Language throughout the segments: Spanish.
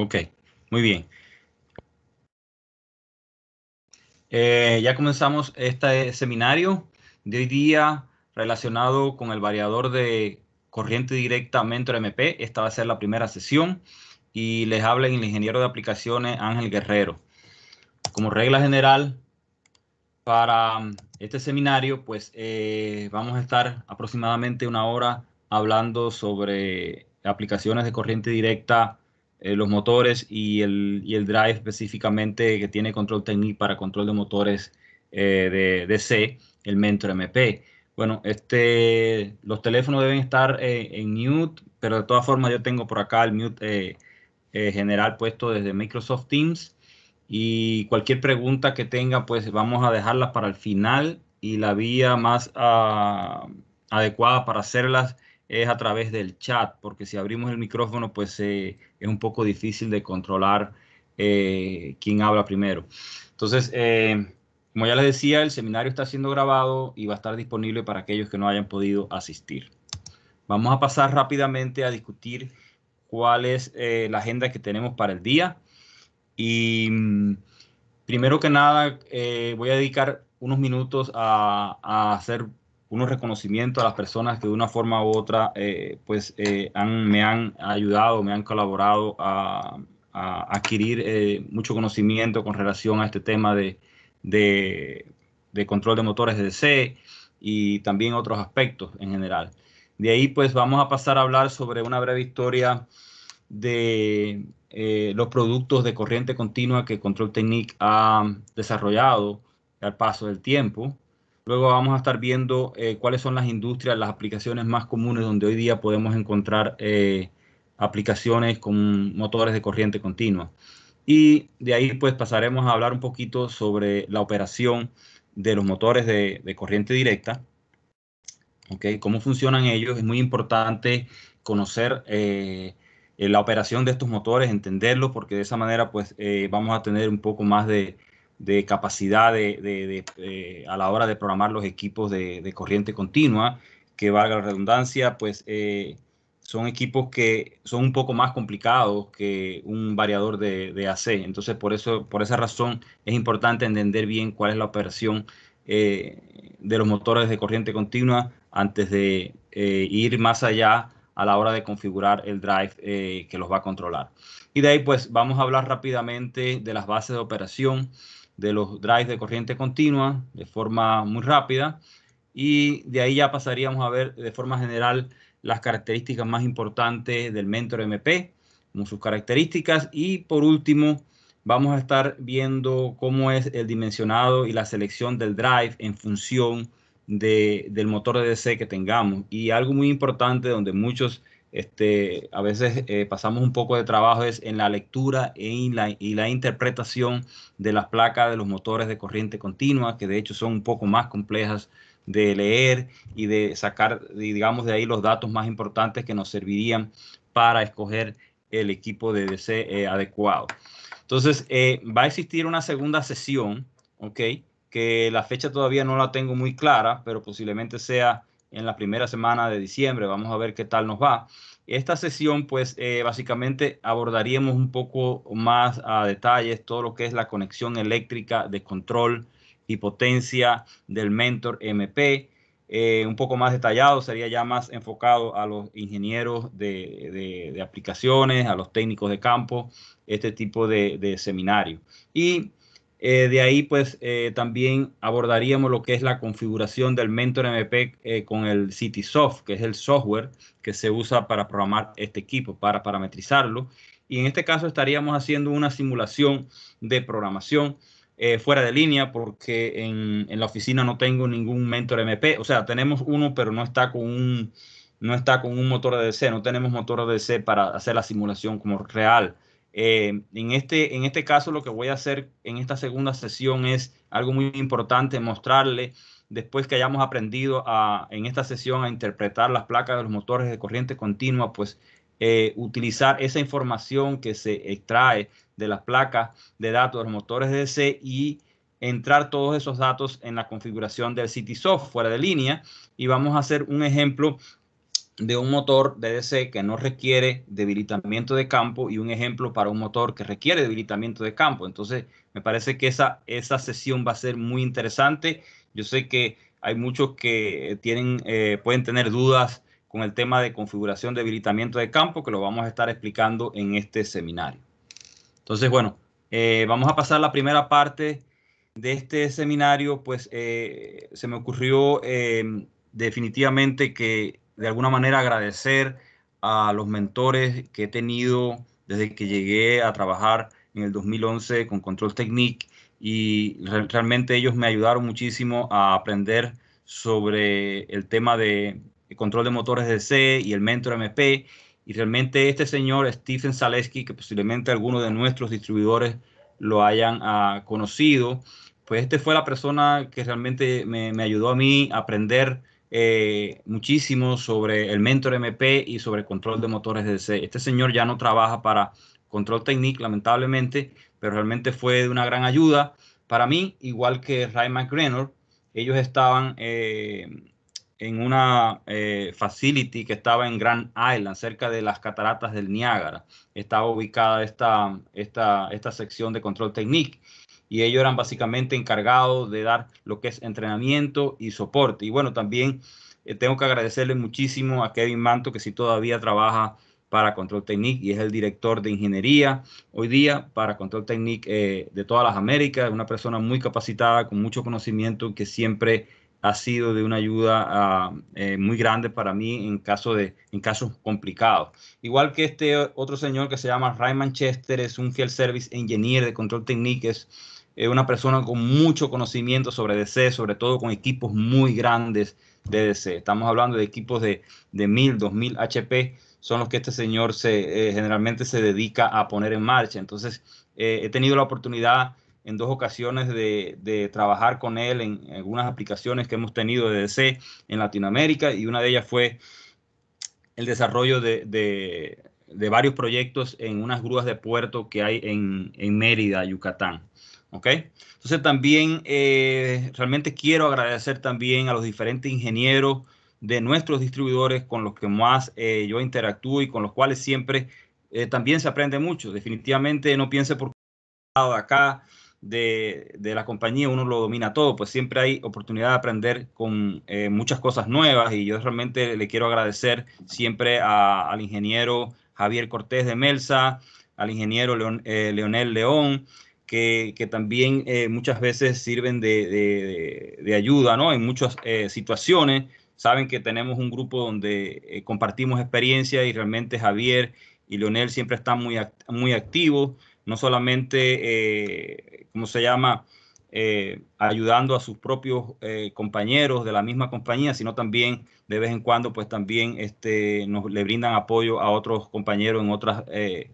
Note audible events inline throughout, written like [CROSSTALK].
Ok, muy bien. Eh, ya comenzamos este seminario de hoy día relacionado con el variador de corriente directa Mentor MP. Esta va a ser la primera sesión y les habla el ingeniero de aplicaciones Ángel Guerrero. Como regla general para este seminario, pues eh, vamos a estar aproximadamente una hora hablando sobre aplicaciones de corriente directa eh, los motores y el, y el, drive específicamente que tiene control técnico para control de motores eh, de, de, C, el Mentor MP. Bueno, este, los teléfonos deben estar eh, en mute, pero de todas formas yo tengo por acá el mute general puesto desde Microsoft Teams y cualquier pregunta que tenga, pues vamos a dejarlas para el final y la vía más ah, adecuada para hacerlas es a través del chat, porque si abrimos el micrófono, pues eh, es un poco difícil de controlar eh, quién habla primero. Entonces, eh, como ya les decía, el seminario está siendo grabado y va a estar disponible para aquellos que no hayan podido asistir. Vamos a pasar rápidamente a discutir cuál es la agenda que tenemos para el día. Y mm, primero que nada, voy a dedicar unos minutos a, a hacer unos reconocimientos a las personas que de una forma u otra eh, pues eh, me han ayudado, me han colaborado a, adquirir eh, mucho conocimiento con relación a este tema de, control de motores de DC y también otros aspectos en general. De ahí pues vamos a pasar a hablar sobre una breve historia de los productos de corriente continua que Control Technique ha desarrollado al paso del tiempo. Luego vamos a estar viendo eh, cuáles son las industrias, las aplicaciones más comunes donde hoy día podemos encontrar eh, aplicaciones con motores de corriente continua. Y de ahí pues pasaremos a hablar un poquito sobre la operación de los motores de, corriente directa. Okay, ¿Cómo funcionan ellos? Es muy importante conocer eh, la operación de estos motores, entenderlos porque de esa manera pues vamos a tener un poco más de, de capacidad de, eh, a la hora de programar los equipos de, corriente continua, que valga la redundancia, pues eh, son equipos que son un poco más complicados que un variador de, AC. Entonces, por, eso, por esa razón es importante entender bien cuál es la operación eh, de los motores de corriente continua antes de ir más allá a la hora de configurar el drive que los va a controlar. Y de ahí pues vamos a hablar rápidamente de las bases de operación de los drives de corriente continua de forma muy rápida y de ahí ya pasaríamos a ver de forma general las características más importantes del Mentor MP, como sus características y por último vamos a estar viendo cómo es el dimensionado y la selección del drive en función de, del motor de DC que tengamos y algo muy importante donde muchos este, a veces eh, pasamos un poco de trabajo es en la lectura y la, interpretación de las placas de los motores de corriente continua, que de hecho son un poco más complejas de leer y de sacar, digamos, de ahí los datos más importantes que nos servirían para escoger el equipo de DC eh, adecuado. Entonces, eh, va a existir una segunda sesión, ¿ok? Que la fecha todavía no la tengo muy clara, pero posiblemente sea en la primera semana de diciembre. Vamos a ver qué tal nos va. Esta sesión, pues eh, básicamente abordaríamos un poco más a detalles todo lo que es la conexión eléctrica de control y potencia del Mentor MP. Eh, un poco más detallado, sería ya más enfocado a los ingenieros de, aplicaciones, a los técnicos de campo, este tipo de, de seminario. Y eh, de ahí, pues, eh, también abordaríamos lo que es la configuración del Mentor MP eh, con el CitySoft, que es el software que se usa para programar este equipo, para parametrizarlo. Y en este caso estaríamos haciendo una simulación de programación fuera de línea, porque en, la oficina no tengo ningún Mentor MP. O sea, tenemos uno, pero no está con un, no está con un motor de DC, no tenemos motor de DC para hacer la simulación como real eh, en, este, en este caso lo que voy a hacer en esta segunda sesión es algo muy importante, mostrarle después que hayamos aprendido en esta sesión a interpretar las placas de los motores de corriente continua, pues eh, utilizar esa información que se extrae de las placas de datos de los motores de DC y entrar todos esos datos en la configuración del CitySoft fuera de línea. Y vamos a hacer un ejemplo de un motor DDC que no requiere debilitamiento de campo y un ejemplo para un motor que requiere debilitamiento de campo. Entonces, me parece que esa, esa sesión va a ser muy interesante. Yo sé que hay muchos que eh, tienen, eh, pueden tener dudas con el tema de configuración de debilitamiento de campo, que lo vamos a estar explicando en este seminario. Entonces, bueno, eh, vamos a pasar la primera parte de este seminario, pues se me ocurrió definitivamente que de alguna manera agradecer a los mentores que he tenido desde que llegué a trabajar en el 2011 con Control Technique y realmente ellos me ayudaron muchísimo a aprender sobre el tema de control de motores de C y el Mentor MP. Y realmente este señor, Stephen Zaleski, que posiblemente alguno de nuestros distribuidores lo hayan ah, conocido, pues este fue la persona que realmente me, me ayudó a mí a aprender eh, muchísimo sobre el Mentor MP y sobre control de motores DC. Este señor ya no trabaja para Control Technique, lamentablemente, pero realmente fue de una gran ayuda para mí, igual que Ray McGrenor. Ellos estaban eh, en una eh, facility que estaba en Grand Island, cerca de las cataratas del Niágara. Estaba ubicada esta, esta, esta sección de control technique y ellos eran básicamente encargados de dar lo que es entrenamiento y soporte. Y bueno, también eh, tengo que agradecerle muchísimo a Kevin Manto, que si todavía trabaja para Control Technique y es el director de ingeniería hoy día para Control Technique eh, de todas las Américas, una persona muy capacitada, con mucho conocimiento, que siempre ha sido de una ayuda ah, eh, muy grande para mí en, caso de, en casos complicados. Igual que este otro señor que se llama Ray Manchester, es un field service engineer de control Techniques, es una persona con mucho conocimiento sobre DC, sobre todo con equipos muy grandes de DC. Estamos hablando de equipos de, 1000, 2000 HP, son los que este señor se, eh, generalmente se dedica a poner en marcha. Entonces, eh, he tenido la oportunidad en dos ocasiones de, de trabajar con él en algunas aplicaciones que hemos tenido de DC en Latinoamérica y una de ellas fue el desarrollo de, de, varios proyectos en unas grúas de puerto que hay en, en Mérida, Yucatán. ¿ok? Entonces también eh, realmente quiero agradecer también a los diferentes ingenieros de nuestros distribuidores con los que más eh, yo interactúo y con los cuales siempre eh, también se aprende mucho. Definitivamente no piense por acá, de, la compañía uno lo domina todo, pues siempre hay oportunidad de aprender con eh, muchas cosas nuevas y yo realmente le quiero agradecer siempre al ingeniero Javier Cortés de Melsa, al ingeniero eh, Leonel León, que, también eh, muchas veces sirven de, ayuda ¿no? en muchas situaciones. Saben que tenemos un grupo donde compartimos experiencia y realmente Javier y Leonel siempre están muy, muy activos, no solamente ¿cómo se llama? Eh, ayudando a sus propios eh, compañeros de la misma compañía, sino también de vez en cuando, pues también este, nos, le brindan apoyo a otros compañeros en otros eh,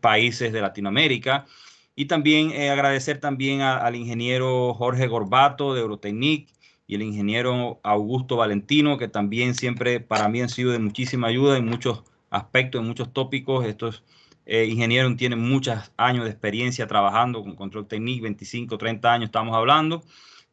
países de Latinoamérica. Y también agradecer también al ingeniero Jorge Gorbato de Eurotecnic y el ingeniero Augusto Valentino, que también siempre para mí han sido de muchísima ayuda en muchos aspectos, en muchos tópicos. Estos eh, ingeniero tiene muchos años de experiencia trabajando con control técnico, 25, 30 años estamos hablando.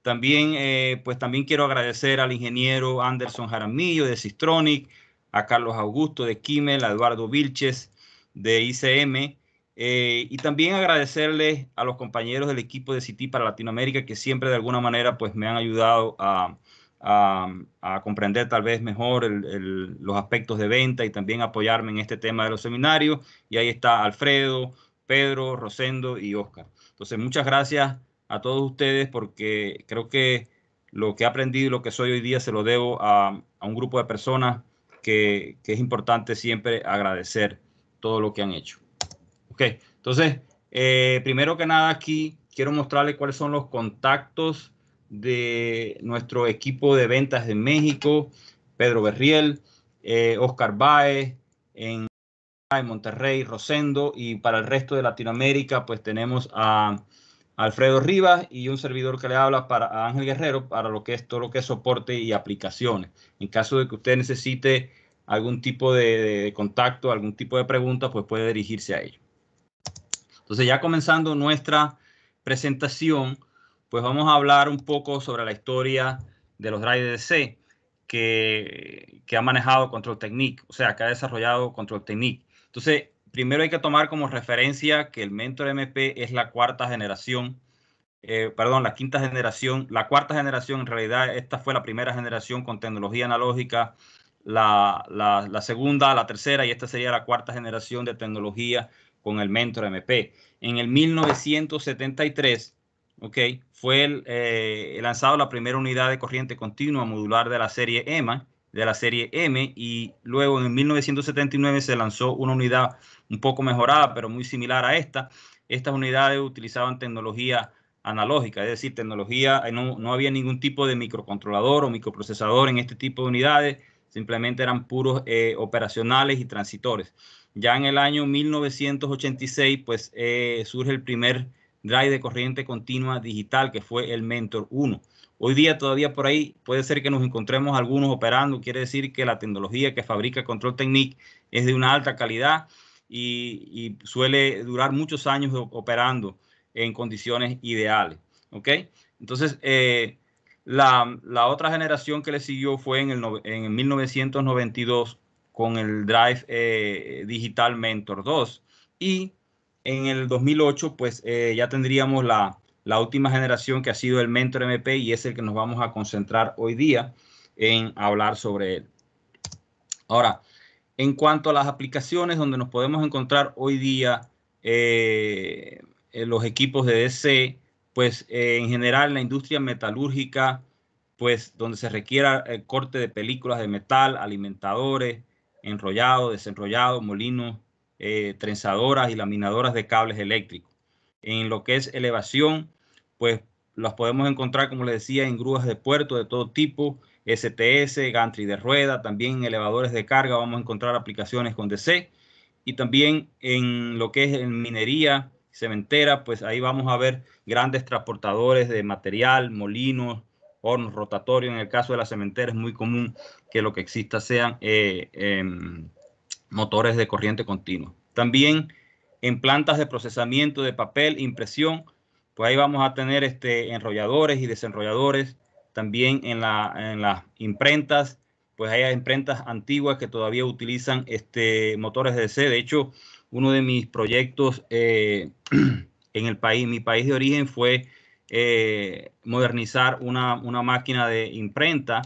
También, eh, pues también quiero agradecer al ingeniero Anderson Jaramillo de Sistronic, a Carlos Augusto de Quimel, a Eduardo Vilches de ICM, eh, y también agradecerles a los compañeros del equipo de Citi para Latinoamérica que siempre de alguna manera pues me han ayudado a, a, comprender tal vez mejor los aspectos de venta y también apoyarme en este tema de los seminarios. Y ahí está Alfredo, Pedro, Rosendo y Oscar. Entonces, muchas gracias a todos ustedes porque creo que lo que he aprendido y lo que soy hoy día se lo debo a, un grupo de personas que, es importante siempre agradecer todo lo que han hecho. Ok, entonces, eh, primero que nada aquí quiero mostrarles cuáles son los contactos de nuestro equipo de ventas de México, Pedro Berriel, eh, Oscar Baez en Monterrey, Rosendo, y para el resto de Latinoamérica, pues tenemos a Alfredo Rivas y un servidor que le habla para Ángel Guerrero para lo que es todo lo que es soporte y aplicaciones. En caso de que usted necesite algún tipo de, contacto, algún tipo de pregunta, pues puede dirigirse a ellos. Entonces, ya comenzando nuestra presentación, pues vamos a hablar un poco sobre la historia de los drivers C que, ha manejado Control Technique, o sea, que ha desarrollado Control Technique. Entonces, primero hay que tomar como referencia que el Mentor MP es la cuarta generación, eh, perdón, la quinta generación, la cuarta generación, en realidad esta fue la primera generación con tecnología analógica, la, la, la segunda, la tercera y esta sería la cuarta generación de tecnología con el Mentor MP. En el 1973 Okay. Fue eh, lanzado la primera unidad de corriente continua modular de la serie e M, de la serie M, y luego en 1979 se lanzó una unidad un poco mejorada, pero muy similar a esta. Estas unidades utilizaban tecnología analógica, es decir, tecnología, eh, no, había ningún tipo de microcontrolador o microprocesador en este tipo de unidades, simplemente eran puros eh, operacionales y transitores. Ya en el año 1986, pues surge el primer drive de corriente continua digital, que fue el Mentor 1. Hoy día todavía por ahí puede ser que nos encontremos algunos operando, quiere decir que la tecnología que fabrica Control Technique es de una alta calidad y, suele durar muchos años operando en condiciones ideales. ¿Ok? Entonces, eh, la, otra generación que le siguió fue en, el, 1992 con el Drive eh, Digital Mentor 2 y en el 2008, pues eh, ya tendríamos la, última generación que ha sido el Mentor MP y es el que nos vamos a concentrar hoy día en hablar sobre él. Ahora, en cuanto a las aplicaciones donde nos podemos encontrar hoy día eh, en los equipos de DC, pues eh, en general la industria metalúrgica, pues donde se requiera el corte de películas de metal, alimentadores, enrollado, desenrollado, molinos, eh, trenzadoras y laminadoras de cables eléctricos. En lo que es elevación, pues las podemos encontrar, como les decía, en grúas de puerto de todo tipo, STS, gantry de rueda, también elevadores de carga vamos a encontrar aplicaciones con DC y también en lo que es en minería, cementera, pues ahí vamos a ver grandes transportadores de material, molinos, hornos rotatorios. En el caso de la cementera es muy común que lo que exista sean eh, em, motores de corriente continua. También en plantas de procesamiento de papel, impresión, pues ahí vamos a tener este, enrolladores y desenrolladores. También en, las imprentas, pues hay imprentas antiguas que todavía utilizan este, motores de DC. De hecho, uno de mis proyectos eh, [CLEARS THROAT] en el país, mi país de origen, fue eh, modernizar una, una máquina de imprenta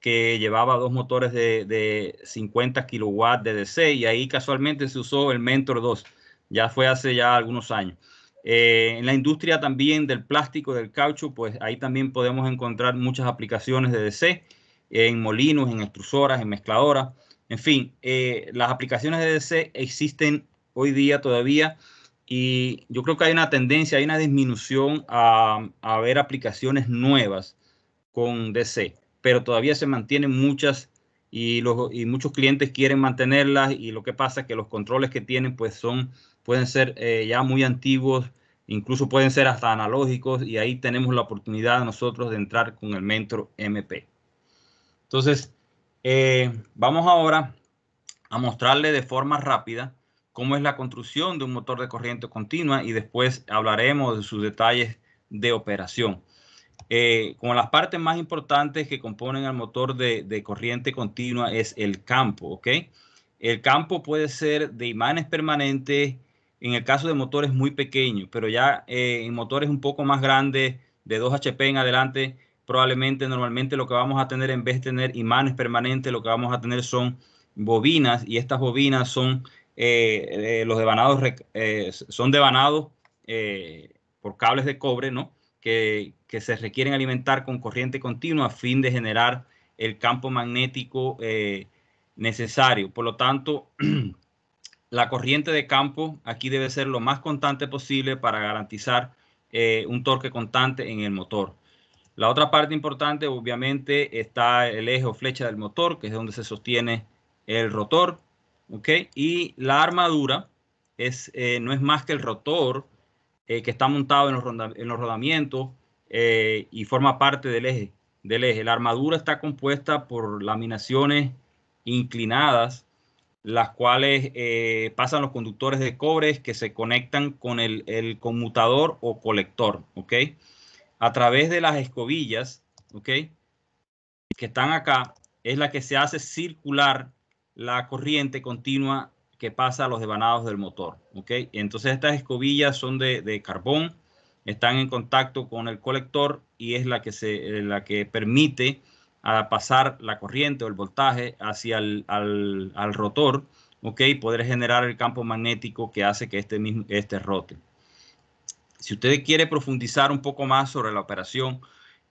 que llevaba dos motores de, 50 kilowatts de DC y ahí casualmente se usó el Mentor 2. Ya fue hace ya algunos años. Eh, en la industria también del plástico, del caucho, pues ahí también podemos encontrar muchas aplicaciones de DC en molinos, en extrusoras, en mezcladoras. En fin, eh, las aplicaciones de DC existen hoy día todavía y yo creo que hay una tendencia, hay una disminución a, a ver aplicaciones nuevas con DC pero todavía se mantienen muchas y, muchos clientes quieren mantenerlas y lo que pasa es que los controles que tienen pues son, pueden ser eh, ya muy antiguos, incluso pueden ser hasta analógicos y ahí tenemos la oportunidad nosotros de entrar con el Mentro MP. Entonces, eh, vamos ahora a mostrarle de forma rápida cómo es la construcción de un motor de corriente continua y después hablaremos de sus detalles de operación. Eh, como las partes más importantes que componen al motor de, corriente continua es el campo, ¿ok? El campo puede ser de imanes permanentes, en el caso de motores muy pequeños, pero ya eh, en motores un poco más grandes, de 2 HP en adelante, probablemente normalmente lo que vamos a tener en vez de tener imanes permanentes, lo que vamos a tener son bobinas y estas bobinas son eh, los devanados, son devanados por cables de cobre, ¿no? Que, que se requieren alimentar con corriente continua a fin de generar el campo magnético eh, necesario. Por lo tanto, [CLEARS THROAT] la corriente de campo aquí debe ser lo más constante posible para garantizar eh, un torque constante en el motor. La otra parte importante, obviamente, está el eje o flecha del motor, que es donde se sostiene el rotor. ¿okay? Y la armadura es, eh, no es más que el rotor que está montado en los, en los rodamientos eh, y forma parte del eje, del eje. La armadura está compuesta por laminaciones inclinadas, las cuales eh, pasan los conductores de cobre que se conectan con el, conmutador o colector, ¿ok? A través de las escobillas, ¿ok? Que están acá, es la que se hace circular la corriente continua que pasa a los devanados del motor, ¿ok? Entonces estas escobillas son de carbón, están en contacto con el colector y es la que, se, eh, la que permite a ah, pasar la corriente o el voltaje hacia el al, rotor, ¿ok? Poder generar el campo magnético que hace que este, mismo, este rote. Si usted quiere profundizar un poco más sobre la operación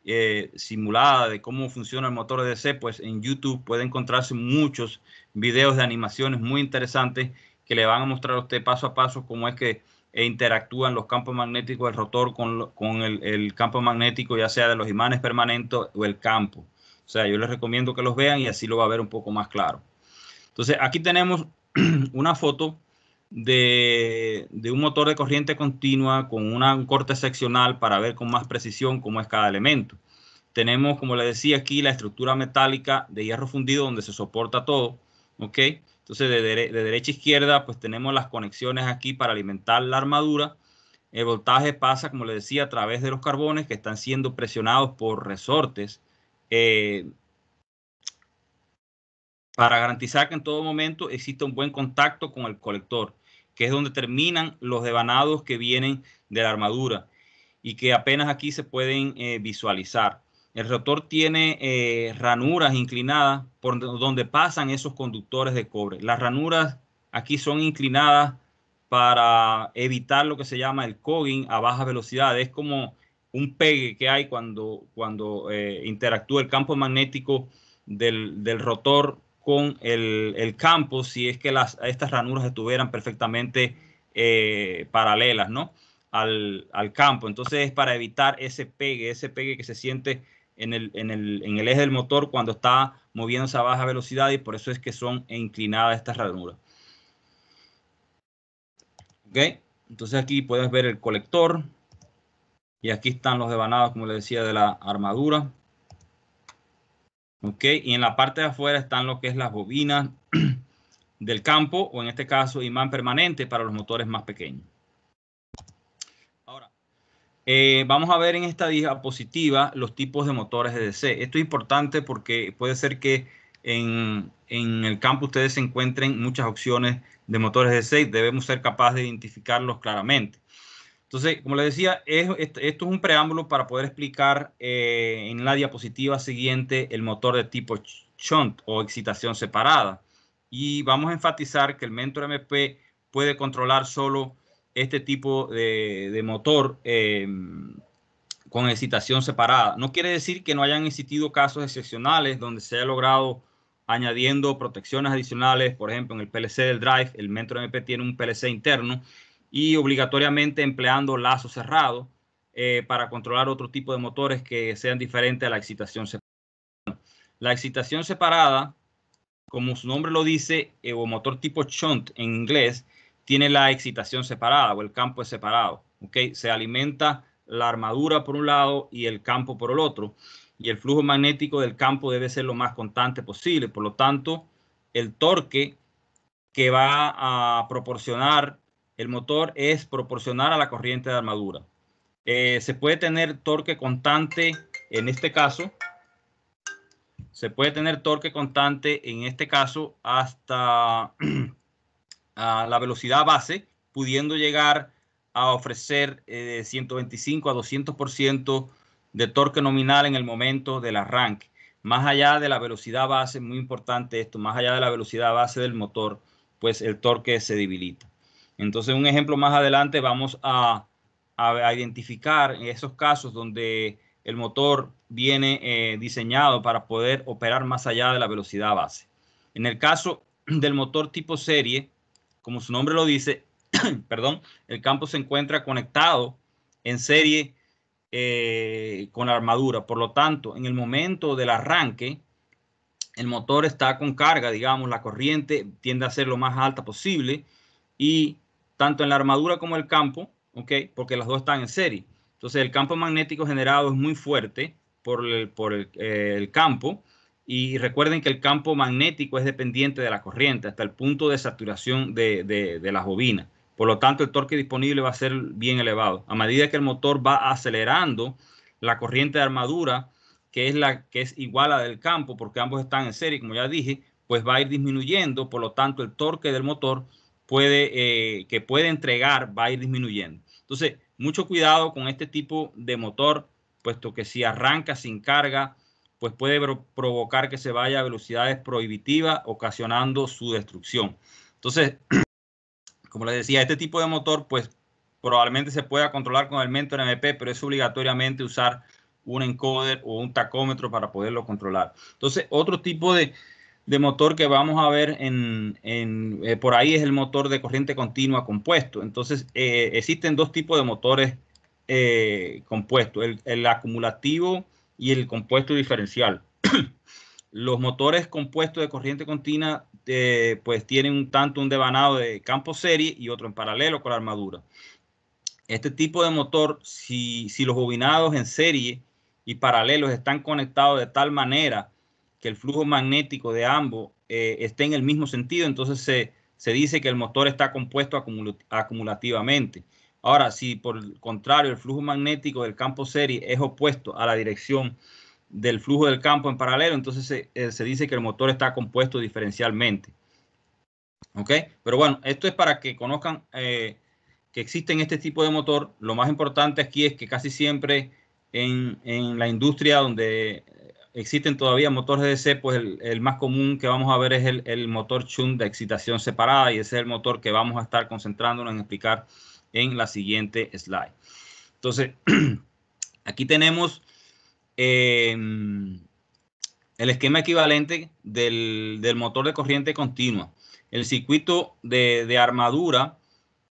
eh, simulada de cómo funciona el motor de DC, pues en YouTube puede encontrarse muchos videos de animaciones muy interesantes que le van a mostrar a usted paso a paso cómo es que e interactúan los campos magnéticos del rotor con, el, campo magnético, ya sea de los imanes permanentes o el campo. O sea, yo les recomiendo que los vean y así lo va a ver un poco más claro. Entonces, aquí tenemos [CLEARS THROAT] una foto de, un motor de corriente continua con una, un corte seccional para ver con más precisión cómo es cada elemento. Tenemos, como les decía aquí, la estructura metálica de hierro fundido donde se soporta todo. ¿ok?, entonces, de, derecha a izquierda, pues tenemos las conexiones aquí para alimentar la armadura. El voltaje pasa, como le decía, a través de los carbones que están siendo presionados por resortes eh, para garantizar que en todo momento exista un buen contacto con el colector, que es donde terminan los devanados que vienen de la armadura y que apenas aquí se pueden eh, visualizar. El rotor tiene eh, ranuras inclinadas por donde pasan esos conductores de cobre. Las ranuras aquí son inclinadas para evitar lo que se llama el cogging a baja velocidad. Es como un pegue que hay cuando, cuando eh, interactúa el campo magnético del, rotor con el, campo, si es que las, estas ranuras estuvieran perfectamente eh, paralelas ¿no? al, al campo. Entonces es para evitar ese pegue, ese pegue que se siente en el, eje del motor cuando está moviéndose a baja velocidad y por eso es que son inclinadas estas ranuras. ¿Ok? Entonces aquí puedes ver el colector y aquí están los devanados, como les decía, de la armadura. ¿Ok? Y en la parte de afuera están lo que es las bobinas [CLEARS THROAT] del campo o en este caso imán permanente para los motores más pequeños. Eh, vamos a ver en esta diapositiva los tipos de motores de DC. Esto es importante porque puede ser que en, el campo ustedes se encuentren muchas opciones de motores de DC. Debemos ser capaces de identificarlos claramente. Entonces, como les decía, esto es un preámbulo para poder explicar eh, en la diapositiva siguiente el motor de tipo shunt o excitación separada. Y vamos a enfatizar que el Mentor MP puede controlar solo este tipo de, motor em, con excitación separada. No quiere decir que no hayan existido casos excepcionales donde se haya logrado añadiendo protecciones adicionales, por ejemplo, en el PLC del drive, el metro MP tiene un PLC interno y obligatoriamente empleando lazo cerrado eh, para controlar otro tipo de motores que sean diferentes a la excitación separada. La excitación separada, como su nombre lo dice, eh, o motor tipo shunt en inglés, tiene la excitación separada o el campo es separado. ¿okay? Se alimenta la armadura por un lado y el campo por el otro. Y el flujo magnético del campo debe ser lo más constante posible. Por lo tanto, el torque que va a proporcionar el motor es proporcional a la corriente de armadura. Eh, se puede tener torque constante en este caso. Se puede tener torque constante en este caso hasta [CLEARS THROAT] la velocidad base, pudiendo llegar a ofrecer 125 eh, a 200% de torque nominal en el momento del arranque. Más allá de la velocidad base, muy importante esto, más allá de la velocidad base del motor, pues el torque se debilita. Entonces, un ejemplo más adelante vamos a, a identificar esos casos donde el motor viene eh, diseñado para poder operar más allá de la velocidad base. En el caso del motor tipo serie, como su nombre lo dice, [CLEARS THROAT] perdón, el campo se encuentra conectado en serie eh, con la armadura. Por lo tanto, en el momento del arranque, el motor está con carga, digamos, la corriente tiende a ser lo más alta posible y tanto en la armadura como el campo, ¿ok? Porque las dos están en serie. Entonces, el campo magnético generado es muy fuerte por el eh, campo y recuerden que el campo magnético es dependiente de la corriente hasta el punto de saturación de, la bobina. Por lo tanto, el torque disponible va a ser bien elevado. A medida que el motor va acelerando, la corriente de armadura, que es, la, que es igual a la del campo, porque ambos están en serie, como ya dije, pues va a ir disminuyendo. Por lo tanto, el torque del motor puede, eh, que puede entregar va a ir disminuyendo. Entonces, mucho cuidado con este tipo de motor, puesto que si arranca sin carga, pues puede provocar que se vaya a velocidades prohibitivas, ocasionando su destrucción. Entonces, [CLEARS THROAT] como les decía, este tipo de motor, pues probablemente se pueda controlar con el Mentor MP, pero es obligatoriamente usar un encoder o un tacómetro para poderlo controlar. Entonces, otro tipo de, motor que vamos a ver en, eh, por ahí es el motor de corriente continua compuesto. Entonces, eh, existen dos tipos de motores eh, compuestos, el, el acumulativo y el compuesto diferencial. [CLEARS THROAT] Los motores compuestos de corriente continua eh, pues tienen un tanto un devanado de campo serie y otro en paralelo con la armadura. Este tipo de motor, si, si los bobinados en serie y paralelos están conectados de tal manera que el flujo magnético de ambos eh, esté en el mismo sentido, entonces se, se dice que el motor está compuesto acumulativamente. Ahora, si por el contrario el flujo magnético del campo serie es opuesto a la dirección del flujo del campo en paralelo, entonces se, eh, dice que el motor está compuesto diferencialmente. ¿Ok? Pero bueno, esto es para que conozcan eh, que existen este tipo de motor. Lo más importante aquí es que casi siempre en, la industria donde eh, existen todavía motores de DC, pues el, más común que vamos a ver es el, el motor Chun de excitación separada y ese es el motor que vamos a estar concentrándonos en explicar en la siguiente slide. Entonces, [CLEARS THROAT] aquí tenemos em, el esquema equivalente del, motor de corriente continua. El circuito de, armadura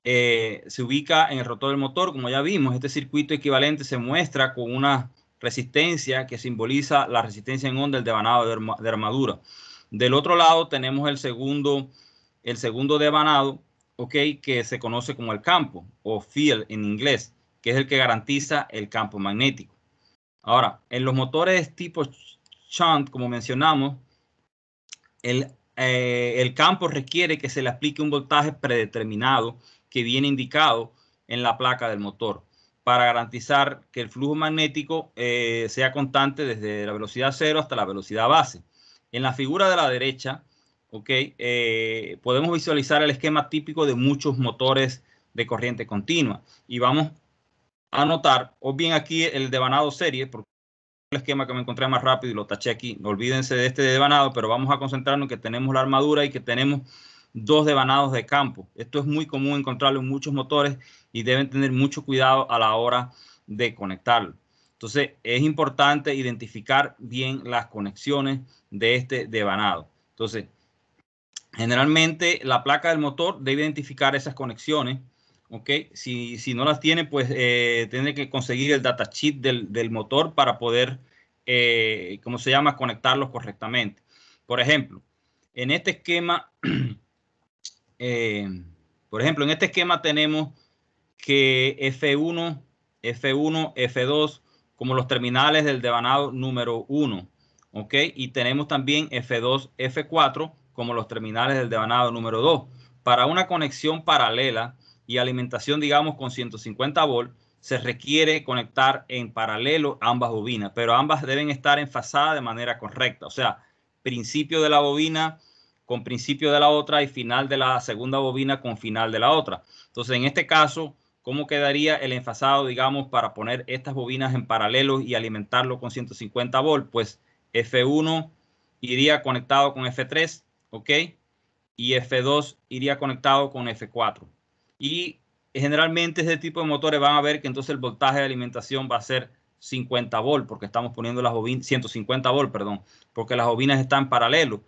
eh, se ubica en el rotor del motor, como ya vimos. Este circuito equivalente se muestra con una resistencia que simboliza la resistencia en onda del devanado de, armadura. Del otro lado tenemos el segundo, el segundo devanado ok, que se conoce como el campo o field en inglés, que es el que garantiza el campo magnético. Ahora, en los motores tipo shunt, como mencionamos, eh, el, campo requiere que se le aplique un voltaje predeterminado que viene indicado en la placa del motor para garantizar que el flujo magnético eh, sea constante desde la velocidad cero hasta la velocidad base. En la figura de la derecha, Ok, eh, podemos visualizar el esquema típico de muchos motores de corriente continua. Y vamos a notar, o bien aquí el devanado serie, porque el esquema que me encontré más rápido y lo taché aquí. olvídense de este devanado, pero vamos a concentrarnos en que tenemos la armadura y que tenemos dos devanados de campo. Esto es muy común encontrarlo en muchos motores y deben tener mucho cuidado a la hora de conectarlo. Entonces, es importante identificar bien las conexiones de este devanado. Entonces, Generalmente la placa del motor debe identificar esas conexiones. ¿ok? Si, no las tiene, pues eh, tiene que conseguir el datasheet del, del motor para poder, eh, ¿cómo se llama?, conectarlos correctamente. Por ejemplo, en este esquema, [CLEARS THROAT] eh, por ejemplo, en este esquema tenemos que F1, F1, F2, como los terminales del devanado número 1, ¿ok? Y tenemos también F2, F4, como los terminales del devanado número 2, para una conexión paralela y alimentación, digamos, con 150 volt, se requiere conectar en paralelo ambas bobinas, pero ambas deben estar enfasadas de manera correcta, o sea, principio de la bobina con principio de la otra y final de la segunda bobina con final de la otra. Entonces, en este caso, ¿cómo quedaría el enfasado, digamos, para poner estas bobinas en paralelo y alimentarlo con 150 volt? Pues F1 iría conectado con F3 ¿ok? Y F2 iría conectado con F4. Y generalmente este tipo de motores van a ver que entonces el voltaje de alimentación va a ser 50 volt, porque estamos poniendo las bobinas, 150 volt, perdón, porque las bobinas están en paralelo.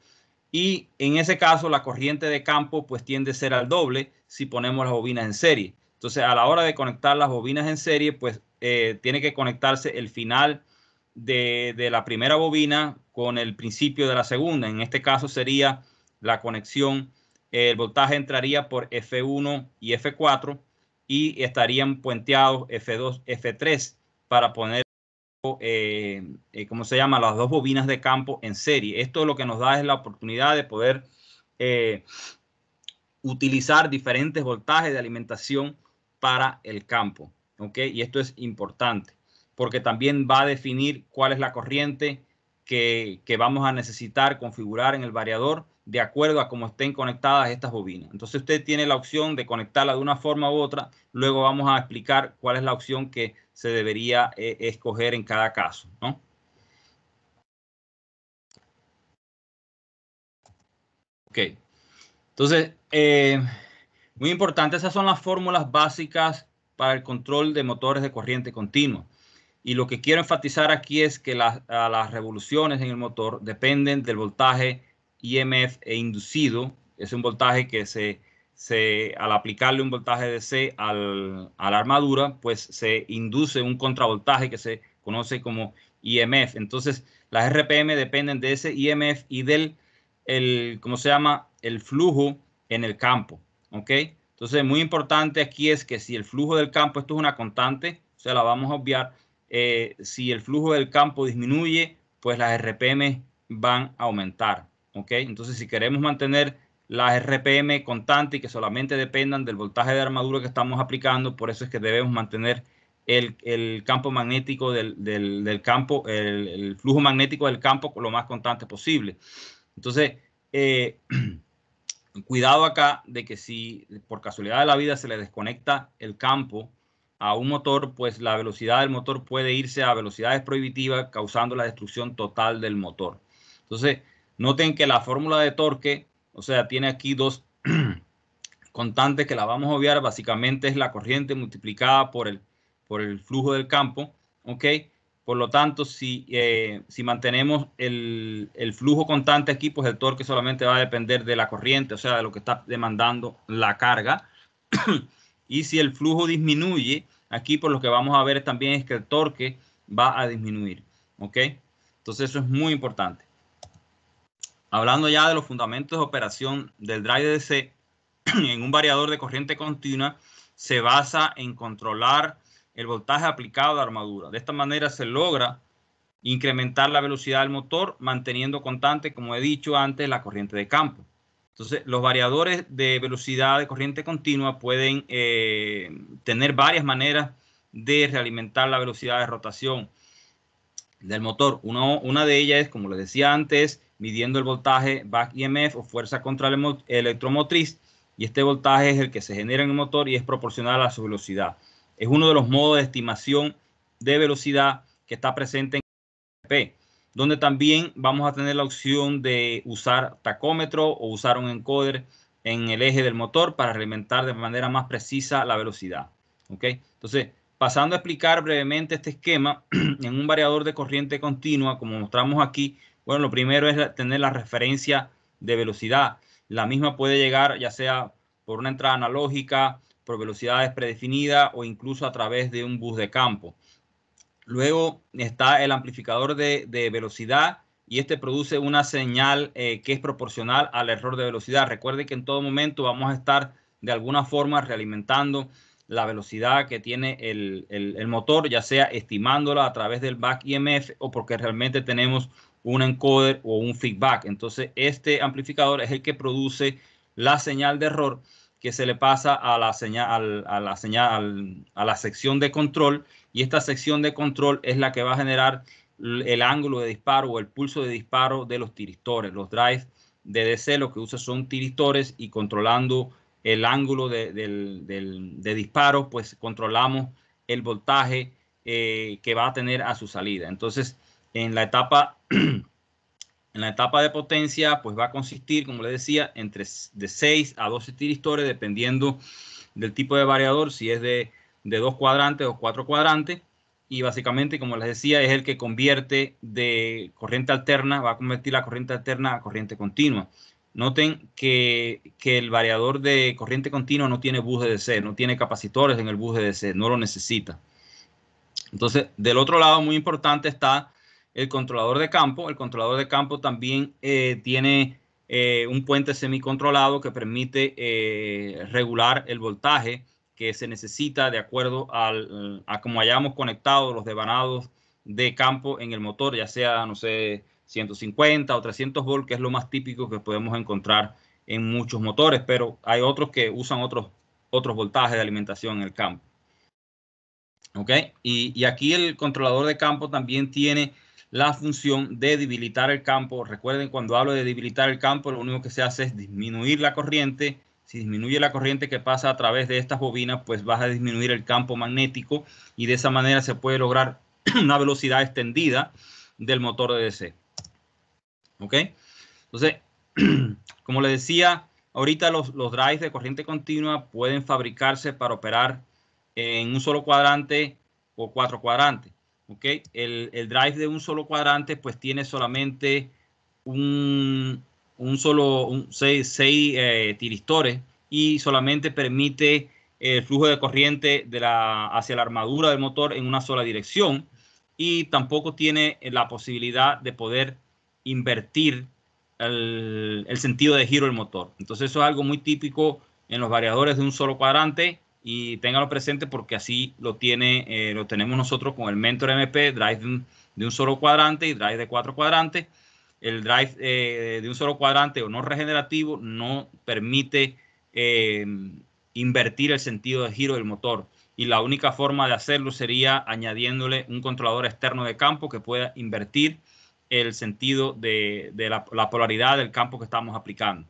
Y en ese caso la corriente de campo pues tiende a ser al doble si ponemos las bobinas en serie. Entonces a la hora de conectar las bobinas en serie pues eh, tiene que conectarse el final de, de la primera bobina con el principio de la segunda. En este caso sería la conexión. El voltaje entraría por F1 y F4 y estarían puenteados F2, F3 para poner, eh, eh, ¿cómo se llama?, las dos bobinas de campo en serie. Esto lo que nos da es la oportunidad de poder eh, utilizar diferentes voltajes de alimentación para el campo. Y esto es importante porque también va a definir cuál es la corriente que, que vamos a necesitar configurar en el variador de acuerdo a cómo estén conectadas estas bobinas. Entonces usted tiene la opción de conectarla de una forma u otra. Luego vamos a explicar cuál es la opción que se debería eh, escoger en cada caso. ¿no? Ok. Entonces, eh, muy importante, esas son las fórmulas básicas para el control de motores de corriente continua. Y lo que quiero enfatizar aquí es que las, las revoluciones en el motor dependen del voltaje IMF e inducido, es un voltaje que se, se, al aplicarle un voltaje de C a la armadura, pues se induce un contravoltaje que se conoce como IMF. Entonces, las RPM dependen de ese IMF y del, el, ¿cómo se llama? El flujo en el campo, ¿ok? Entonces, muy importante aquí es que si el flujo del campo, esto es una constante, o sea, la vamos a obviar, eh, si el flujo del campo disminuye, pues las RPM van a aumentar, entonces, si queremos mantener las RPM constantes y que solamente dependan del voltaje de armadura que estamos aplicando, por eso es que debemos mantener el, campo magnético del, campo, el, flujo magnético del campo lo más constante posible. Entonces, eh, [CLEARS THROAT] cuidado acá de que si por casualidad de la vida se le desconecta el campo a un motor, pues la velocidad del motor puede irse a velocidades prohibitivas, causando la destrucción total del motor. Entonces, Noten que la fórmula de torque, o sea, tiene aquí dos [CLEARS THROAT] constantes que la vamos a obviar. Básicamente es la corriente multiplicada por el, por el flujo del campo. ¿ok? Por lo tanto, si, eh, si mantenemos el, el, flujo constante aquí, pues el torque solamente va a depender de la corriente, o sea, de lo que está demandando la carga. [CLEARS THROAT] y si el flujo disminuye, aquí por lo que vamos a ver también es que el torque va a disminuir, ¿ok? Entonces eso es muy importante hablando ya de los fundamentos de operación del drive DC [CLEARS THROAT] en un variador de corriente continua, se basa en controlar el voltaje aplicado a la armadura. De esta manera se logra incrementar la velocidad del motor manteniendo constante, como he dicho antes, la corriente de campo. Entonces, los variadores de velocidad de corriente continua pueden eh, tener varias maneras de realimentar la velocidad de rotación del motor. una de ellas es, como les decía antes, midiendo el voltaje back EMF o fuerza contra el electromotriz y este voltaje es el que se genera en el motor y es proporcional a su velocidad. Es uno de los modos de estimación de velocidad que está presente en P, donde también vamos a tener la opción de usar tacómetro o usar un encoder en el eje del motor para alimentar de manera más precisa la velocidad. ¿ok? Entonces, pasando a explicar brevemente este esquema [CLEARS THROAT] en un variador de corriente continua, como mostramos aquí, bueno, lo primero es tener la referencia de velocidad. La misma puede llegar ya sea por una entrada analógica, por velocidades predefinidas o incluso a través de un bus de campo. Luego está el amplificador de, velocidad y este produce una señal eh, que es proporcional al error de velocidad. Recuerde que en todo momento vamos a estar de alguna forma realimentando la velocidad que tiene el, motor, ya sea estimándola a través del back IMF e o porque realmente tenemos un encoder o un feedback. Entonces, este amplificador es el que produce la señal de error que se le pasa a la señal, a la señal, a la sección de control y esta sección de control es la que va a generar el ángulo de disparo o el pulso de disparo de los tiristores. Los drives de DC lo que usa son tiristores y controlando el ángulo de, disparo, pues controlamos el voltaje eh, que va a tener a su salida. Entonces, en la etapa, [CLEARS THROAT] en la etapa de potencia, pues va a consistir, como les decía, entre de 6 a 12 tiristores, dependiendo del tipo de variador, si es de, de dos cuadrantes o cuatro cuadrantes. Y básicamente, como les decía, es el que convierte de corriente alterna, va a convertir la corriente alterna a corriente continua. Noten que, que, el variador de corriente continua no tiene bus de DC, no tiene capacitores en el bus de DC, no lo necesita. Entonces, del otro lado, muy importante está el controlador de campo. El controlador de campo también eh, tiene eh, un puente semicontrolado que permite eh, regular el voltaje que se necesita de acuerdo al, a cómo hayamos conectado los devanados de campo en el motor, ya sea, no sé, 150 o 300 volts, que es lo más típico que podemos encontrar en muchos motores, pero hay otros que usan otros, otros voltajes de alimentación en el campo. ¿Ok? Y, y aquí el controlador de campo también tiene la función de debilitar el campo. Recuerden, cuando hablo de debilitar el campo, lo único que se hace es disminuir la corriente. Si disminuye la corriente que pasa a través de estas bobinas, pues vas a disminuir el campo magnético y de esa manera se puede lograr [CLEARS THROAT] una velocidad extendida del motor de DC. ¿Ok? Entonces, [CLEARS THROAT] como les decía, ahorita los, los drives de corriente continua pueden fabricarse para operar en un solo cuadrante o cuatro cuadrantes. El, drive de un solo cuadrante pues tiene solamente un, solo, seis, eh, tiristores y solamente permite el flujo de corriente de la, hacia la armadura del motor en una sola dirección y tampoco tiene la posibilidad de poder invertir el, el sentido de giro del motor. Entonces eso es algo muy típico en los variadores de un solo cuadrante y ténganlo presente porque así lo, tiene, eh, lo tenemos nosotros con el Mentor MP, drive de un, solo cuadrante y drive de cuatro cuadrantes. El drive eh, de un solo cuadrante o no regenerativo no permite eh, invertir el sentido de giro del motor y la única forma de hacerlo sería añadiéndole un controlador externo de campo que pueda invertir el sentido de, la, polaridad del campo que estamos aplicando.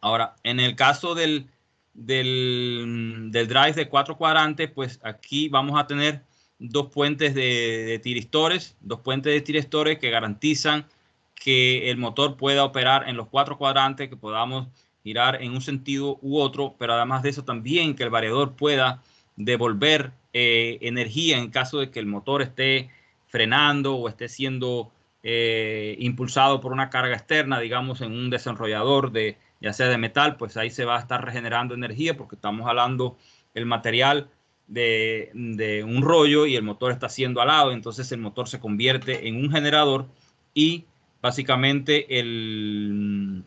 Ahora, en el caso del, del, drive de cuatro cuadrantes, pues aquí vamos a tener dos puentes de, tiristores, dos puentes de tiristores que garantizan que el motor pueda operar en los cuatro cuadrantes, que podamos girar en un sentido u otro, pero además de eso también que el variador pueda devolver eh, energía en caso de que el motor esté frenando o esté siendo eh, impulsado por una carga externa, digamos, en un desenrollador de, ya sea de metal, pues ahí se va a estar regenerando energía porque estamos hablando el material de, un rollo y el motor está siendo alado, entonces el motor se convierte en un generador y básicamente el,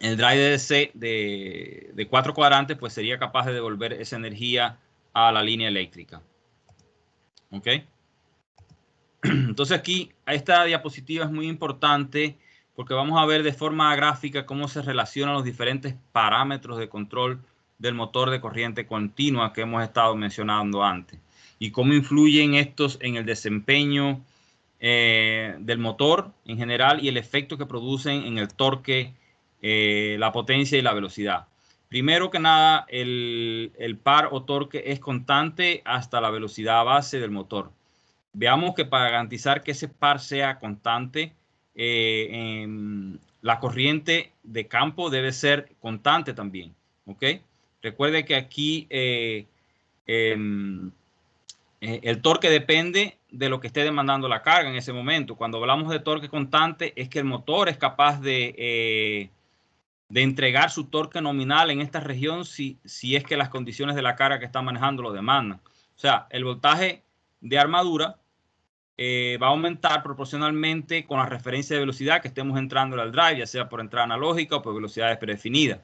el drive DC de, de cuatro cuadrantes pues sería capaz de devolver esa energía a la línea eléctrica. ¿Ok? [CLEARS THROAT] Entonces aquí esta diapositiva es muy importante porque vamos a ver de forma gráfica cómo se relacionan los diferentes parámetros de control del motor de corriente continua que hemos estado mencionando antes y cómo influyen estos en el desempeño eh, del motor en general y el efecto que producen en el torque, eh, la potencia y la velocidad. Primero que nada, el, par o torque es constante hasta la velocidad base del motor. Veamos que para garantizar que ese par sea constante, eh, en la corriente de campo debe ser constante también. ¿ok? Recuerde que aquí eh, em, eh, el torque depende de lo que esté demandando la carga en ese momento. Cuando hablamos de torque constante es que el motor es capaz de, de entregar su torque nominal en esta región si, si es que las condiciones de la carga que está manejando lo demandan. O sea, el voltaje de armadura eh, va a aumentar proporcionalmente con la referencia de velocidad que estemos entrando al drive, ya sea por entrada analógica o por velocidades predefinidas.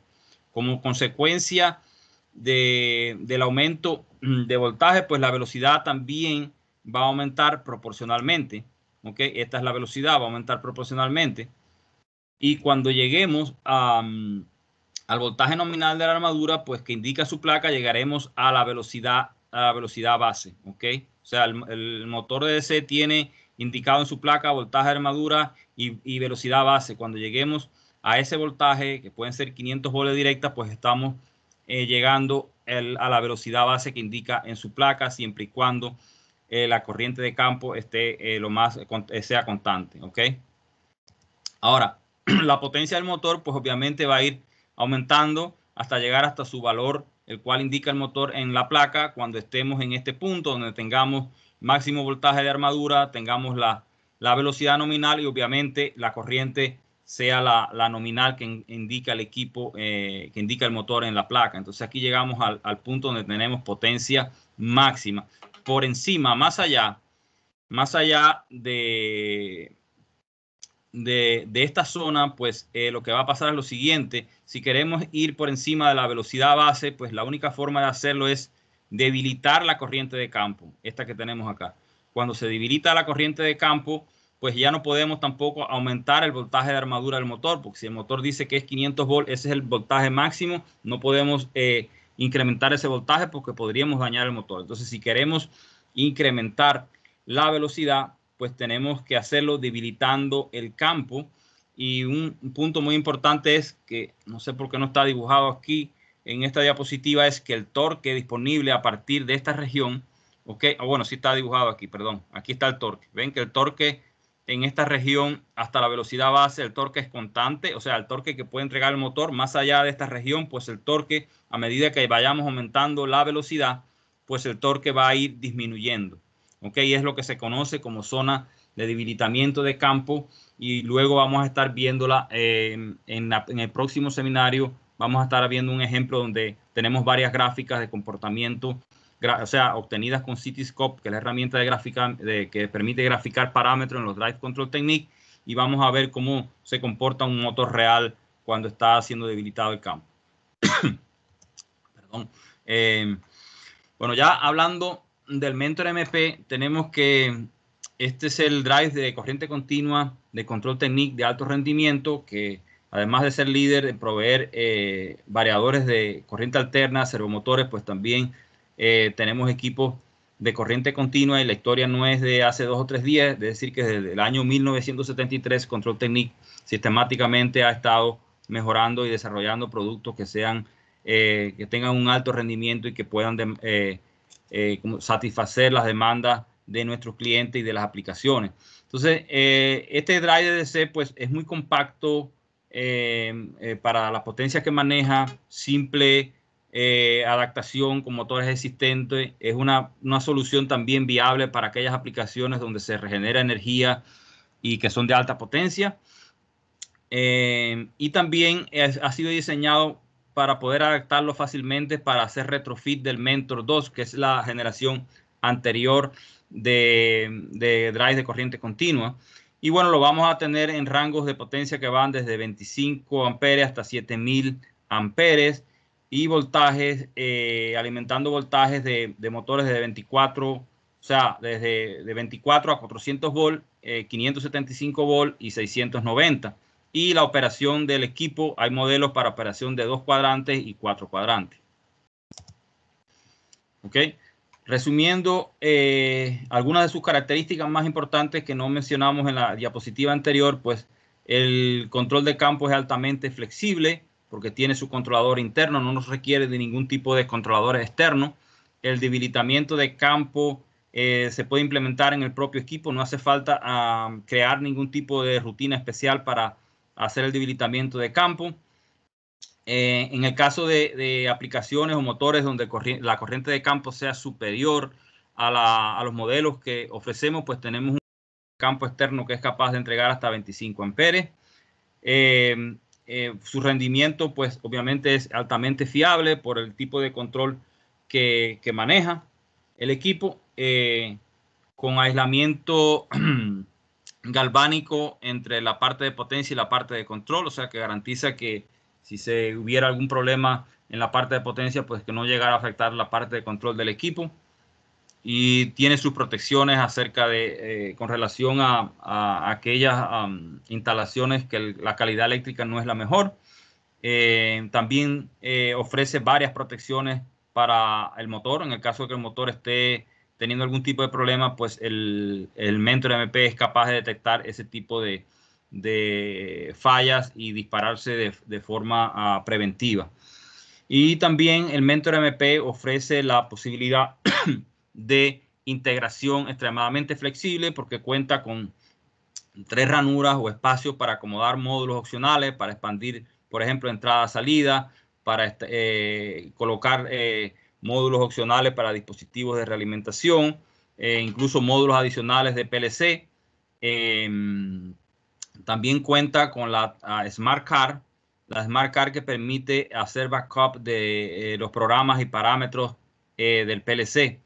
Como consecuencia del aumento mm, de voltaje, pues la velocidad también va a aumentar proporcionalmente. ¿ok? Esta es la velocidad, va a aumentar proporcionalmente. Y cuando lleguemos mm, al voltaje nominal de la armadura, pues que indica su placa, llegaremos a la velocidad, a la velocidad base. ¿ok? O sea, el, motor de DC tiene indicado en su placa voltaje de armadura y, velocidad base. Cuando lleguemos a ese voltaje, que pueden ser 500 voles directas, pues estamos eh, llegando a la velocidad base que indica en su placa, siempre y cuando eh, la corriente de campo esté eh, lo más sea constante. ¿ok? Ahora, [CLEARS THROAT] la potencia del motor, pues obviamente va a ir aumentando hasta llegar hasta su valor el cual indica el motor en la placa cuando estemos en este punto donde tengamos máximo voltaje de armadura, tengamos la, velocidad nominal y obviamente la corriente sea la, nominal que indica el equipo, eh, que indica el motor en la placa. Entonces aquí llegamos al, punto donde tenemos potencia máxima. Por encima, más allá, más allá de, de, esta zona, pues eh, lo que va a pasar es lo siguiente. Si queremos ir por encima de la velocidad base, pues la única forma de hacerlo es debilitar la corriente de campo, esta que tenemos acá. Cuando se debilita la corriente de campo, pues ya no podemos tampoco aumentar el voltaje de armadura del motor, porque si el motor dice que es 500 volts, ese es el voltaje máximo, no podemos eh, incrementar ese voltaje porque podríamos dañar el motor. Entonces, si queremos incrementar la velocidad, pues tenemos que hacerlo debilitando el campo. Y un, punto muy importante es que, no sé por qué no está dibujado aquí en esta diapositiva, es que el torque disponible a partir de esta región, ok, ah, bueno, sí está dibujado aquí, perdón, aquí está el torque. Ven que el torque en esta región hasta la velocidad base, el torque es constante, o sea, el torque que puede entregar el motor más allá de esta región, pues el torque a medida que vayamos aumentando la velocidad, pues el torque va a ir disminuyendo. ¿ok? Es lo que se conoce como zona de debilitamiento de campo y luego vamos a estar viéndola eh, en, el próximo seminario. Vamos a estar viendo un ejemplo donde tenemos varias gráficas de comportamiento o sea, obtenidas con Cityscope, que es la herramienta de gráfica que permite graficar parámetros en los Drive Control Technique, y vamos a ver cómo se comporta un motor real cuando está siendo debilitado el campo. [COUGHS] Perdón. Eh, bueno, ya hablando del Mentor MP tenemos que este es el drive de corriente continua, de control técnico de alto rendimiento, que además de ser líder en proveer eh, variadores de corriente alterna, servomotores, pues también eh, tenemos equipos de corriente continua y la historia no es de hace dos o tres días, es decir, que desde el año 1973 Control Technique sistemáticamente ha estado mejorando y desarrollando productos que sean eh, que tengan un alto rendimiento y que puedan eh, como satisfacer las demandas de nuestros clientes y de las aplicaciones. Entonces, eh, este drive DC, pues, es muy compacto eh, para la potencia que maneja, simple adaptación con motores existentes. Es una, solución también viable para aquellas aplicaciones donde se regenera energía y que son de alta potencia. y también ha sido diseñado para poder adaptarlo fácilmente para hacer retrofit del Mentor 2, que es la generación anterior de, de drives de corriente continua. Y bueno, lo vamos a tener en rangos de potencia que van desde 25 amperes hasta 7000 amperes y voltajes, eh, alimentando voltajes de, motores de 24, o sea, desde de 24 a 400 volt, 575 eh, volt y 690 y la operación del equipo. Hay modelos para operación de dos cuadrantes y cuatro cuadrantes. ¿Ok? Resumiendo eh, algunas de sus características más importantes que no mencionamos en la diapositiva anterior, pues el control de campo es altamente flexible porque tiene su controlador interno, no nos requiere de ningún tipo de controlador externo. El debilitamiento de campo eh, se puede implementar en el propio equipo, no hace falta ah, crear ningún tipo de rutina especial para hacer el debilitamiento de campo. Eh, en el caso de, aplicaciones o motores donde la corriente de campo sea superior a, los modelos que ofrecemos, pues tenemos un campo externo que es capaz de entregar hasta 25 amperes. Eh, eh, su rendimiento, pues obviamente es altamente fiable por el tipo de control que maneja el equipo, con aislamiento [CLEARS THROAT] galvánico entre la parte de potencia y la parte de control, o sea que garantiza que si se hubiera algún problema en la parte de potencia, pues que no llegara a afectar la parte de control del equipo. Y tiene sus protecciones acerca de, eh, con relación a, aquellas instalaciones que la calidad eléctrica no es la mejor. Eh, también eh, ofrece varias protecciones para el motor, en el caso de que el motor esté teniendo algún tipo de problema, pues el, mentor MP es capaz de detectar ese tipo de, fallas y dispararse de, forma ah, preventiva. Y también el mentor MP ofrece la posibilidad [CLEARS THROAT] de integración extremadamente flexible porque cuenta con tres ranuras o espacios para acomodar módulos opcionales, para expandir, por ejemplo, entrada-salida, para eh, colocar eh, módulos opcionales para dispositivos de realimentación, eh, incluso módulos adicionales de PLC. Em, también cuenta con la ah, Smart Card, la Smart Card que permite hacer backup de eh, los programas y parámetros eh, del PLC.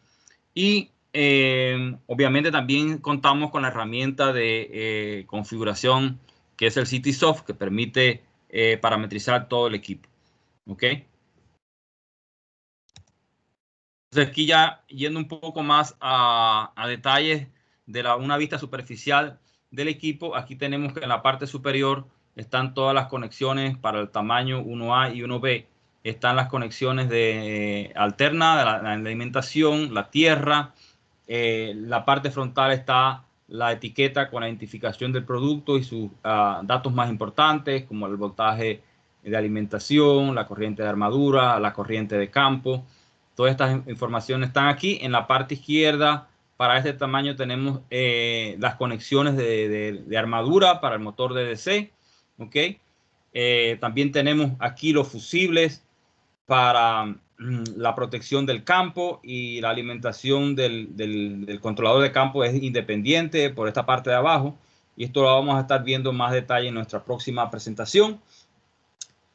Y em, obviamente también contamos con la herramienta de configuración que es el CitySoft, que permite parametrizar todo el equipo. ¿ok?, entonces aquí ya yendo un poco más a, detalles de una vista superficial del equipo, aquí tenemos que en la parte superior están todas las conexiones para el tamaño 1A y 1B. Están las conexiones de alterna, de la, alimentación, la tierra. Eh, la parte frontal está la etiqueta con la identificación del producto y sus ah, datos más importantes, como el voltaje de alimentación, la corriente de armadura, la corriente de campo. Todas estas informaciones están aquí. En la parte izquierda, para este tamaño, tenemos eh, las conexiones de, armadura para el motor DDC. ¿ok? Eh, también tenemos aquí los fusibles para mm, la protección del campo y la alimentación del, controlador de campo es independiente por esta parte de abajo. Y esto lo vamos a estar viendo en más detalle en nuestra próxima presentación.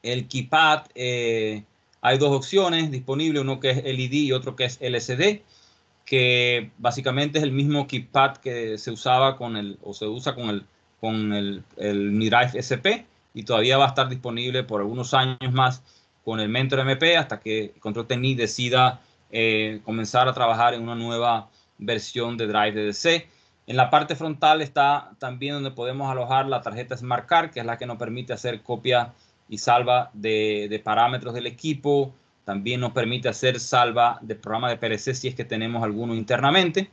El keypad eh, hay dos opciones disponibles, uno que es LED y otro que es LCD, que básicamente es el mismo keypad que se usaba con el, o se usa con el, con el, SP y todavía va a estar disponible por algunos años más con el Mentor MP hasta que Control Technique decida eh, comenzar a trabajar en una nueva versión de Drive DDC. En la parte frontal está también donde podemos alojar la tarjeta Smart Card, que es la que nos permite hacer copia y salva de, parámetros del equipo. También nos permite hacer salva del programa de PLC si es que tenemos alguno internamente.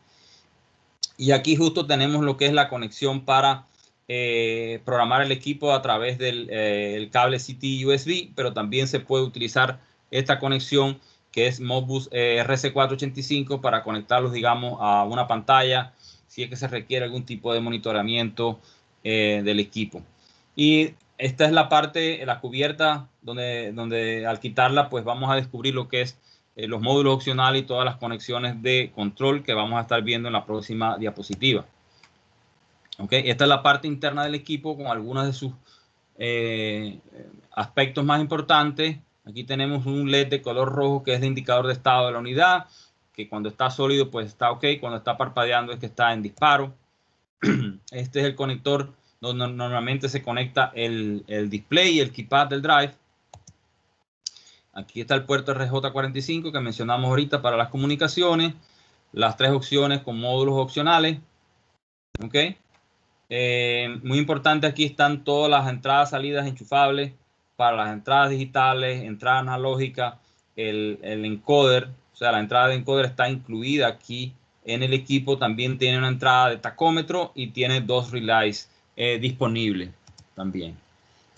Y aquí justo tenemos lo que es la conexión para eh, programar el equipo a través del eh, cable CT USB, pero también se puede utilizar esta conexión que es Modbus eh, RC485 para conectarlos, digamos, a una pantalla si es que se requiere algún tipo de monitoreamiento del equipo. Y esta es la parte, la cubierta, donde, donde al quitarla, pues vamos a descubrir lo que es eh, los módulos opcionales y todas las conexiones de control que vamos a estar viendo en la próxima diapositiva. Okay, esta es la parte interna del equipo con algunos de sus eh, aspectos más importantes. Aquí tenemos un LED de color rojo que es el indicador de estado de la unidad, que cuando está sólido pues está ok, cuando está parpadeando es que está en disparo. [CLEARS THROAT] Este es el conector donde normalmente se conecta el, display y el keypad del drive. Aquí está el puerto RJ45 que mencionamos ahorita para las comunicaciones, las tres opciones con módulos opcionales. ¿Ok? Eh, muy importante aquí están todas las entradas, salidas enchufables para las entradas digitales, entradas analógicas, el, el encoder, o sea, la entrada de encoder está incluida aquí en el equipo. También tiene una entrada de tacómetro y tiene dos relays eh, disponible también.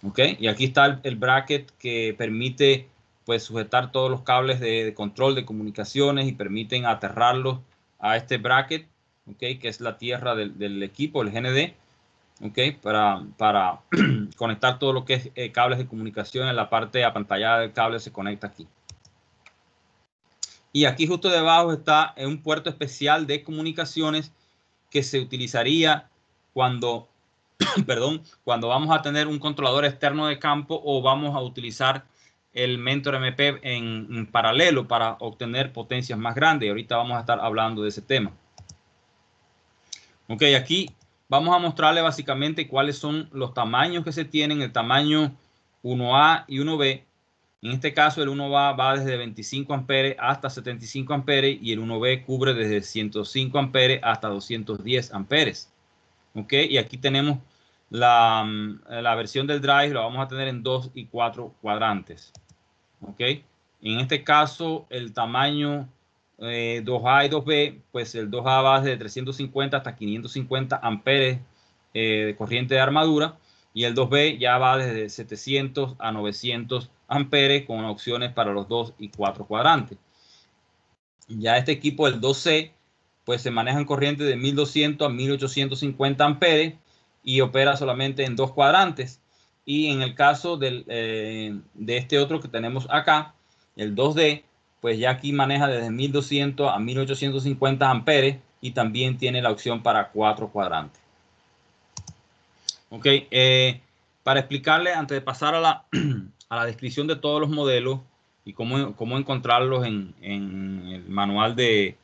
ok Y aquí está el, bracket que permite pues, sujetar todos los cables de, control de comunicaciones y permiten aterrarlos a este bracket, ok que es la tierra del, equipo, el GND, ok para, para [CLEARS THROAT] conectar todo lo que es eh, cables de comunicación en la parte apantallada del cable se conecta aquí. Y aquí justo debajo está eh, un puerto especial de comunicaciones que se utilizaría cuando [COUGHS] perdón, cuando vamos a tener un controlador externo de campo o vamos a utilizar el Mentor MP en, paralelo para obtener potencias más grandes. ahorita vamos a estar hablando de ese tema. Ok, aquí vamos a mostrarle básicamente cuáles son los tamaños que se tienen, el tamaño 1A y 1B. En este caso, el 1A va desde 25 amperes hasta 75 amperes y el 1B cubre desde 105 amperes hasta 210 amperes. ¿ok? Y aquí tenemos Mm, la, versión del drive lo vamos a tener en 2 y 4 cuadrantes. ¿Ok? En este caso, el tamaño 2A eh, y 2B, pues el 2A va desde 350 hasta 550 amperes eh, de corriente de armadura y el 2B ya va desde 700 a 900 amperes con opciones para los 2 y 4 cuadrantes. Ya este equipo, el 2C, pues se maneja en corrientes de 1200 a 1850 amperes y opera solamente en dos cuadrantes. Y en el caso eh, de este otro que tenemos acá, el 2D, pues ya aquí maneja desde 1200 a 1850 amperes y también tiene la opción para cuatro cuadrantes. Ok, eh, para explicarle, antes de pasar [CLEARS THROAT] a la, descripción de todos los modelos y cómo, encontrarlos en, el manual de,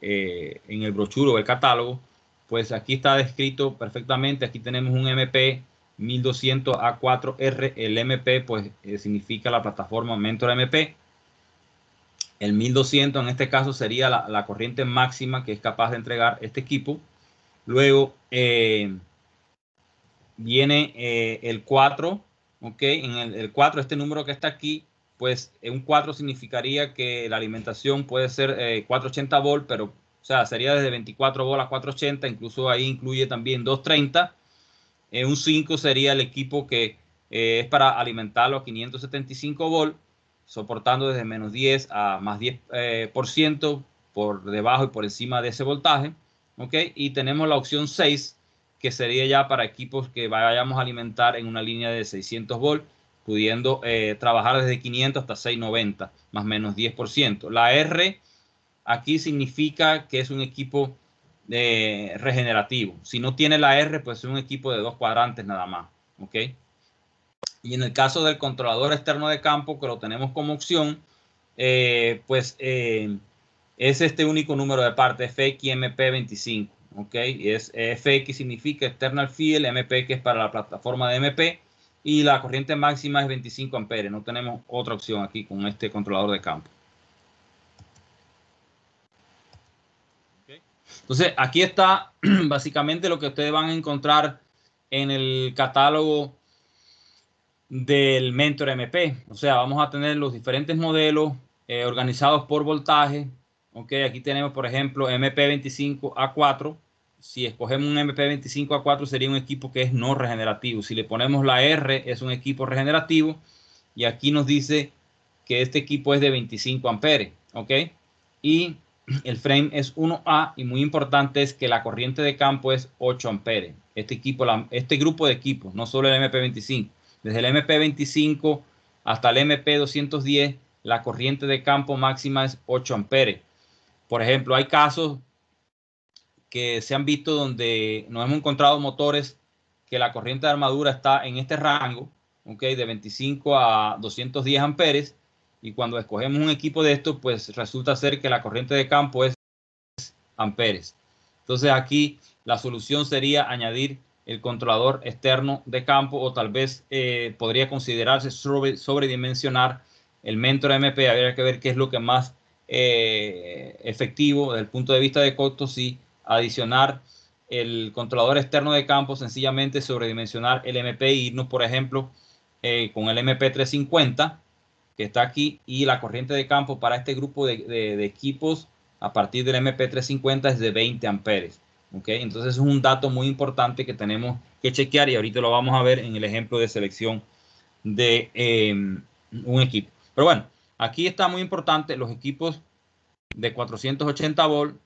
eh, en el brochuro o el catálogo, pues aquí está descrito perfectamente, aquí tenemos un MP 1200A4R, el MP pues eh, significa la plataforma Mentor MP, el 1200 en este caso sería la, corriente máxima que es capaz de entregar este equipo, luego eh, viene eh, el 4, ok, en el, 4 este número que está aquí pues un 4 significaría que la alimentación puede ser 480 volt, pero o sea, sería desde 24 a 480, incluso ahí incluye también 230. Eh, un 5 sería el equipo que eh, es para alimentarlo a 575 v soportando desde menos 10 a más 10% eh, por, debajo y por encima de ese voltaje. ¿okay? Y tenemos la opción 6, que sería ya para equipos que vayamos a alimentar en una línea de 600 v pudiendo trabajar desde 500 hasta 690, más menos 10%. La R aquí significa que es un equipo eh, regenerativo. Si no tiene la R, pues es un equipo de dos cuadrantes nada más. ¿Ok? Y en el caso del controlador externo de campo, que lo tenemos como opción, eh, pues eh, es este único número de parte, FXMP25. ¿Ok? es FX significa External Field, MP que es para la plataforma de MP. Y la corriente máxima es 25 amperes. No tenemos otra opción aquí con este controlador de campo. Entonces, aquí está [CLEARS THROAT] básicamente lo que ustedes van a encontrar en el catálogo del Mentor MP. O sea, vamos a tener los diferentes modelos eh, organizados por voltaje. Ok, aquí tenemos, por ejemplo, MP25A4. Si escogemos un MP25A4 sería un equipo que es no regenerativo. Si le ponemos la R, es un equipo regenerativo. Y aquí nos dice que este equipo es de 25 amperes. Ok, y el frame es 1A y muy importante es que la corriente de campo es 8 amperes. Este, equipo, este grupo de equipos, no solo el MP25, desde el MP25 hasta el MP210, la corriente de campo máxima es 8 amperes. Por ejemplo, hay casos que se han visto donde nos hemos encontrado motores que la corriente de armadura está en este rango, de 25 a 210 amperes, y cuando escogemos un equipo de estos, pues resulta ser que la corriente de campo es amperes. Entonces aquí la solución sería añadir el controlador externo de campo o tal vez eh, podría considerarse sobredimensionar el Mentor MP. Habría que ver qué es lo que más eh, efectivo desde el punto de vista de costos y adicionar el controlador externo de campo, sencillamente sobredimensionar el MP e irnos, por ejemplo, eh, con el MP350 que está aquí y la corriente de campo para este grupo de, equipos a partir del MP350 es de 20 amperes. ¿okay? Entonces es un dato muy importante que tenemos que chequear y ahorita lo vamos a ver en el ejemplo de selección de em, un equipo. Pero bueno, aquí está muy importante los equipos de 480 volt,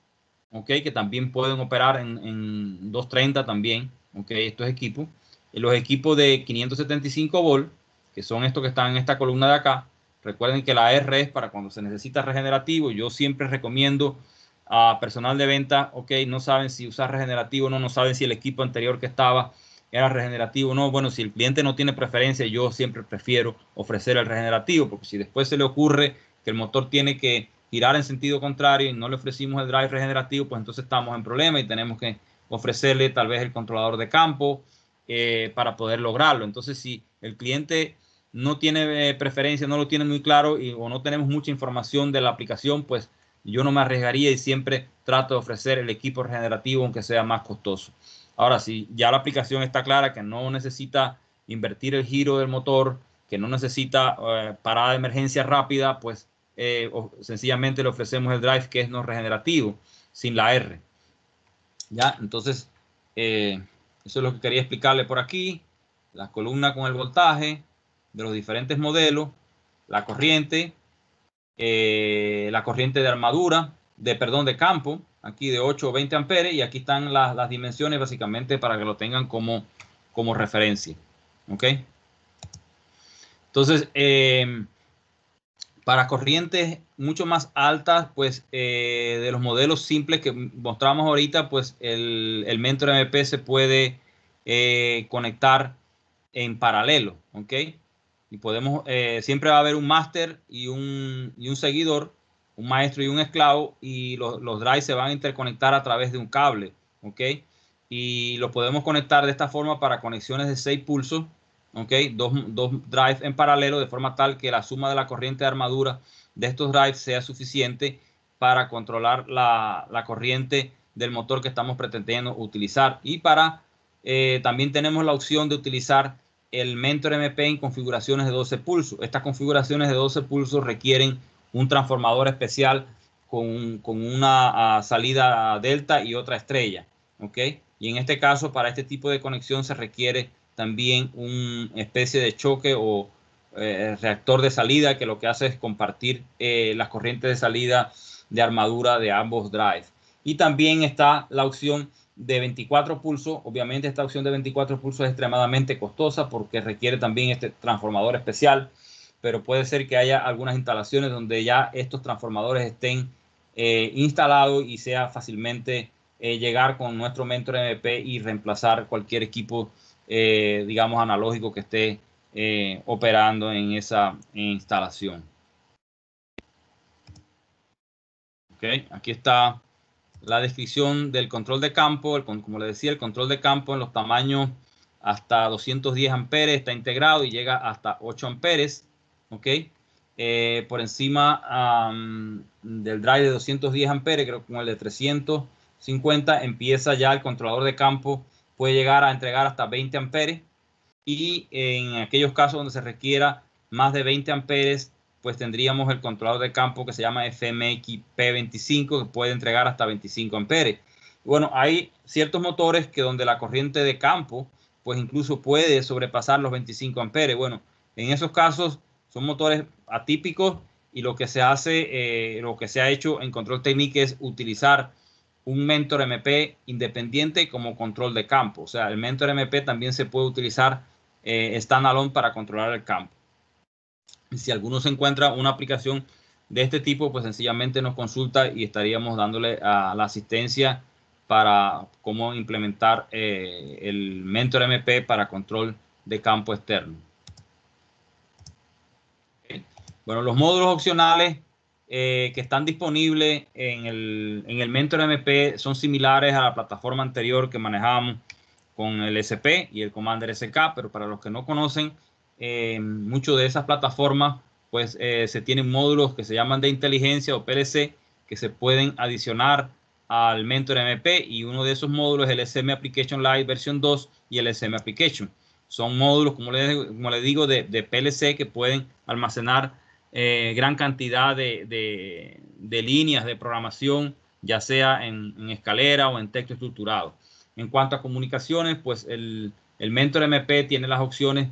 okay, que también pueden operar en, 230 también, okay, estos equipos. Los equipos de 575 volt, que son estos que están en esta columna de acá, Recuerden que la R es para cuando se necesita regenerativo. Yo siempre recomiendo a personal de venta, ok, no saben si usar regenerativo o no, no saben si el equipo anterior que estaba era regenerativo o no. Bueno, si el cliente no tiene preferencia, yo siempre prefiero ofrecer el regenerativo, porque si después se le ocurre que el motor tiene que girar en sentido contrario y no le ofrecimos el drive regenerativo, pues entonces estamos en problema y tenemos que ofrecerle tal vez el controlador de campo eh, para poder lograrlo. Entonces, si el cliente no tiene eh, preferencia, no lo tiene muy claro y, o no tenemos mucha información de la aplicación, pues yo no me arriesgaría y siempre trato de ofrecer el equipo regenerativo aunque sea más costoso. Ahora, si ya la aplicación está clara que no necesita invertir el giro del motor, que no necesita eh, parada de emergencia rápida, pues eh, sencillamente le ofrecemos el drive que es no regenerativo, sin la R. Ya, entonces, eso es lo que quería explicarle por aquí. La columna con el voltaje, de los diferentes modelos, la corriente, eh, la corriente de armadura, de perdón, de campo, aquí de 8 o 20 amperes, y aquí están las, dimensiones básicamente para que lo tengan como, como referencia. ¿Ok? Entonces, em, para corrientes mucho más altas, pues eh, de los modelos simples que mostramos ahorita, pues el, el Mentor MP se puede eh, conectar en paralelo, ¿ok? y podemos, eh, siempre va a haber un máster y un, y un, seguidor, un maestro y un esclavo, y los, los, drives se van a interconectar a través de un cable, ¿ok? Y lo podemos conectar de esta forma para conexiones de seis pulsos, ¿ok? Dos, dos drives en paralelo, de forma tal que la suma de la corriente de armadura de estos drives sea suficiente para controlar la, la corriente del motor que estamos pretendiendo utilizar. Y para, eh, también tenemos la opción de utilizar el Mentor MP en configuraciones de 12 pulsos. Estas configuraciones de 12 pulsos requieren un transformador especial con, una ah, salida delta y otra estrella. ¿ok? Y en este caso, para este tipo de conexión se requiere también una especie de choque o eh, reactor de salida que lo que hace es compartir eh, las corrientes de salida de armadura de ambos drives. Y también está la opción de 24 pulsos. Obviamente esta opción de 24 pulsos es extremadamente costosa porque requiere también este transformador especial, pero puede ser que haya algunas instalaciones donde ya estos transformadores estén eh, instalados y sea fácilmente eh, llegar con nuestro Mentor MP y reemplazar cualquier equipo, eh, digamos, analógico que esté operando en esa instalación. Ok, aquí está la descripción del control de campo, como le decía, el control de campo en los tamaños hasta 210 amperes está integrado y llega hasta 8 amperes, ¿ok? Eh, por encima del drive de 210 amperes, creo que con el de 350 empieza ya el controlador de campo, puede llegar a entregar hasta 20 amperes y en aquellos casos donde se requiera más de 20 amperes pues tendríamos el controlador de campo que se llama FMXP25, que puede entregar hasta 25 amperes. Bueno, hay ciertos motores que donde la corriente de campo, pues incluso puede sobrepasar los 25 amperes. Bueno, en esos casos son motores atípicos y lo que se hace, eh, lo que se ha hecho en control técnico es utilizar un mentor MP independiente como control de campo. O sea, el mentor MP también se puede utilizar eh, standalone para controlar el campo. Si alguno se encuentra una aplicación de este tipo, pues sencillamente nos consulta y estaríamos dándole a la asistencia para cómo implementar eh, el Mentor MP para control de campo externo. Bueno, los módulos opcionales eh, que están disponibles en el, en el, Mentor MP son similares a la plataforma anterior que manejamos con el SP y el Commander SK, pero para los que no conocen, eh, Muchos muchas de esas plataformas pues eh, se tienen módulos que se llaman de inteligencia o PLC que se pueden adicionar al Mentor MP y uno de esos módulos es el SM Application Live versión 2 y el SM Application. Son módulos, como les, como les digo, de, PLC que pueden almacenar eh, gran cantidad de, líneas de programación, ya sea en, escalera o en texto estructurado. En cuanto a comunicaciones, pues el, el Mentor MP tiene las opciones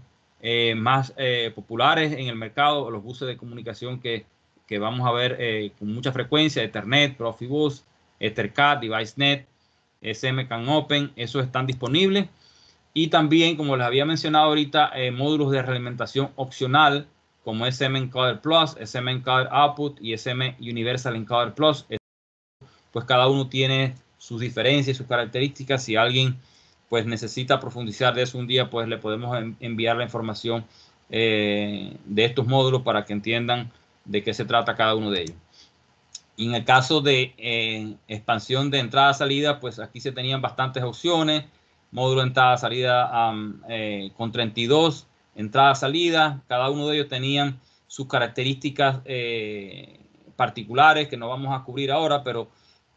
eh, más eh, populares en el mercado, los buses de comunicación que, que vamos a ver eh, con mucha frecuencia, Ethernet, Profibus, Ethercat, DeviceNet, SM Open, esos están disponibles. Y también, como les había mencionado ahorita, módulos de realimentación opcional como SM Encoder Plus, SM Encoder Output y SM Universal Encoder Plus. Pues cada uno tiene sus diferencias, sus características. Si alguien pues necesita profundizar de eso un día, pues le podemos enviar la información eh, de estos módulos para que entiendan de qué se trata cada uno de ellos. en el caso de eh, expansión de entrada-salida, pues aquí se tenían bastantes opciones. Módulo entrada-salida eh, con 32, entrada-salida. Cada uno de ellos tenían sus características particulares que no vamos a cubrir ahora, pero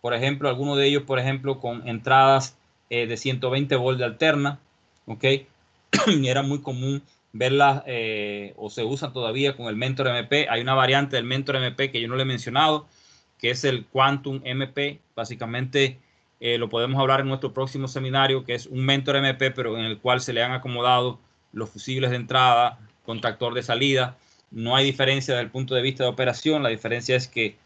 por ejemplo, alguno de ellos, por ejemplo, con entradas eh, de 120 volt de alterna, ¿ok? [CLEARS THROAT] Era muy común verlas eh, o se usan todavía con el Mentor MP. Hay una variante del Mentor MP que yo no le he mencionado, que es el Quantum MP. Básicamente eh, lo podemos hablar en nuestro próximo seminario, que es un Mentor MP, pero en el cual se le han acomodado los fusibles de entrada, contactor de salida. No hay diferencia desde el punto de vista de operación, la diferencia es que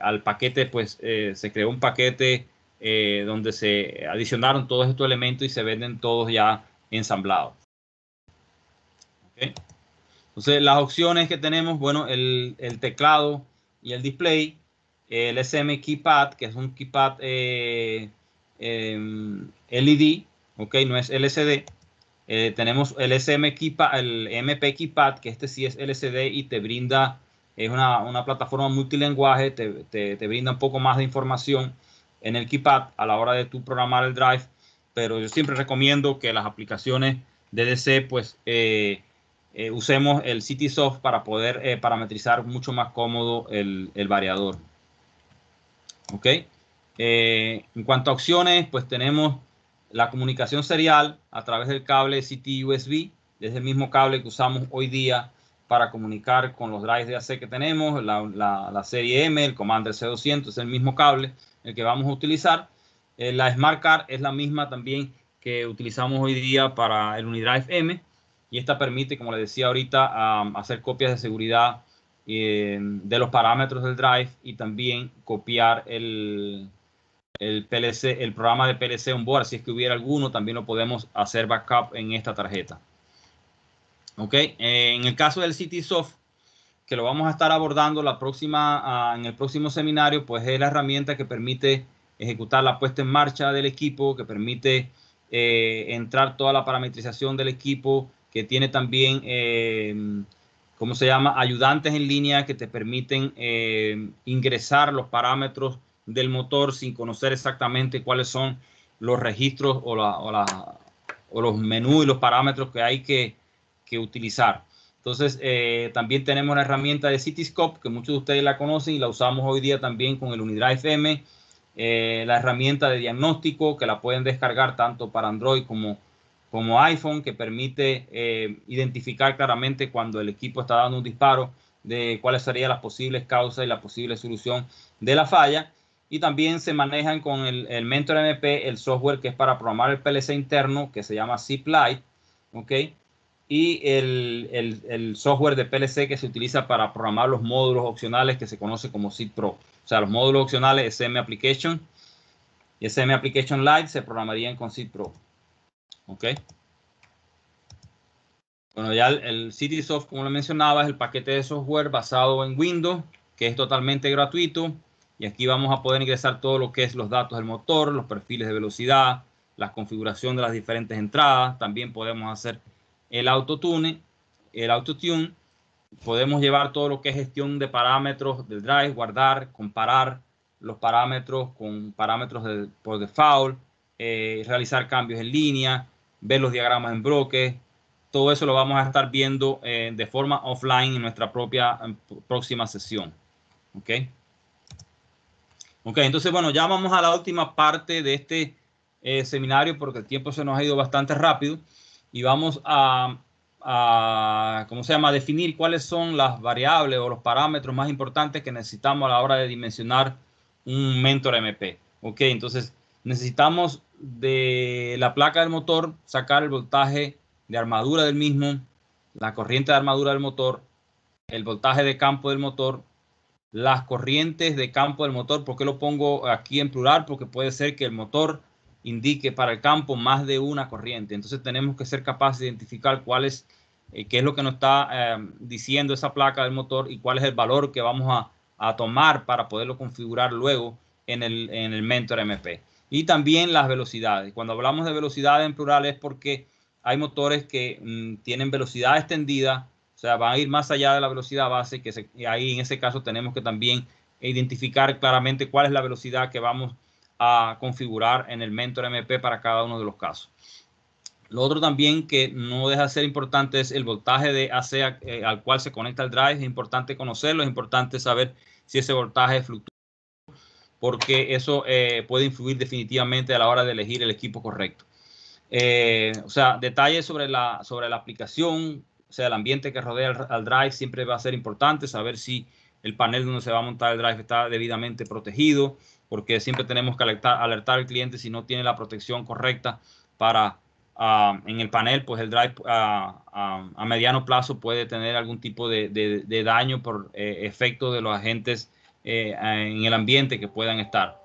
al paquete, pues se creó un paquete eh, donde se adicionaron todos estos elementos y se venden todos ya ensamblados. Entonces, las opciones que tenemos, bueno, el, teclado y el display, el SM Keypad, que es un keypad eh, em, LED, No es LCD. Eh, tenemos el SM Keypad, el MP Keypad, que este sí es LCD y te brinda, es una, plataforma multilinguaje, te brinda un poco más de información en el keypad a la hora de tu programar el drive, pero yo siempre recomiendo que las aplicaciones de DC pues eh, eh, usemos el CitySoft para poder eh, parametrizar mucho más cómodo el, variador. ¿Ok? en cuanto a opciones, pues tenemos la comunicación serial a través del cable City USB, es el mismo cable que usamos hoy día para comunicar con los drives de AC que tenemos, la, la, la serie M, el Commander C200, es el mismo cable el que vamos a utilizar. Eh, la Smart Card es la misma también que utilizamos hoy día para el Unidrive M y esta permite, como les decía ahorita, hacer copias de seguridad eh, de los parámetros del drive y también copiar el, PLC, el programa de PLC onboard. Si es que hubiera alguno, también lo podemos hacer backup en esta tarjeta. Ok, eh, en el caso del CitySoft, que lo vamos a estar abordando la próxima, en el próximo seminario, pues es la herramienta que permite ejecutar la puesta en marcha del equipo, que permite eh, entrar toda la parametrización del equipo, que tiene también, eh, ¿cómo se llama?, ayudantes en línea que te permiten eh, ingresar los parámetros del motor sin conocer exactamente cuáles son los registros o, los menús y los parámetros que hay que utilizar. Entonces, eh, también tenemos la herramienta de Cityscope, que muchos de ustedes la conocen y la usamos hoy día también con el Unidrive FM. Eh, la herramienta de diagnóstico, que la pueden descargar tanto para Android como, como iPhone, que permite eh, identificar claramente cuando el equipo está dando un disparo de cuáles serían las posibles causas y la posible solución de la falla. Y también se manejan con el, el Mentor MP el software que es para programar el PLC interno, que se llama Zip Lite, ¿ok? y el, software de PLC que se utiliza para programar los módulos opcionales que se conoce como SID Pro. O sea, los módulos opcionales SM Application y SM Application Lite se programarían con SID Pro. ¿Ok? Bueno, ya el, CitySoft, como lo mencionaba, es el paquete de software basado en Windows, que es totalmente gratuito. Y aquí vamos a poder ingresar todo lo que es los datos del motor, los perfiles de velocidad, la configuración de las diferentes entradas. También podemos hacer el autotune, el autotune, podemos llevar todo lo que es gestión de parámetros del drive, guardar, comparar los parámetros con parámetros por default, eh, realizar cambios en línea, ver los diagramas en bloques. Todo eso lo vamos a estar viendo eh, de forma offline en nuestra propia próxima sesión. ¿Ok? Ok, entonces, bueno, ya vamos a la última parte de este eh, seminario porque el tiempo se nos ha ido bastante rápido y vamos a, ¿cómo se llama?, definir cuáles son las variables o los parámetros más importantes que necesitamos a la hora de dimensionar un mentor MP. Ok, entonces necesitamos de la placa del motor sacar el voltaje de armadura del mismo, la corriente de armadura del motor, el voltaje de campo del motor, las corrientes de campo del motor. ¿Por qué lo pongo aquí en plural? Porque puede ser que el motor indique para el campo más de una corriente. Entonces tenemos que ser capaces de identificar cuál es, eh, qué es lo que nos está em, diciendo esa placa del motor y cuál es el valor que vamos a, tomar para poderlo configurar luego en el, en el, Mentor MP. Y también las velocidades. Cuando hablamos de velocidades en plural es porque hay motores que mm, tienen velocidad extendida, o sea, van a ir más allá de la velocidad base, que ahí en ese caso tenemos que también identificar claramente cuál es la velocidad que vamos a configurar en el Mentor MP para cada uno de los casos. Lo otro también que no deja de ser importante es el voltaje de AC eh, al cual se conecta el drive. Es importante conocerlo, es importante saber si ese voltaje fluctúa, porque eso eh, puede influir definitivamente a la hora de elegir el equipo correcto. Eh, o sea, detalles sobre la, sobre la aplicación, o sea, el ambiente que rodea al, al drive siempre va a ser importante, saber si el panel donde se va a montar el drive está debidamente protegido, porque siempre tenemos que alertar, al cliente si no tiene la protección correcta para ah, en el panel, pues el drive ah, ah, a mediano plazo puede tener algún tipo de, daño por eh, efecto de los agentes eh, en el ambiente que puedan estar.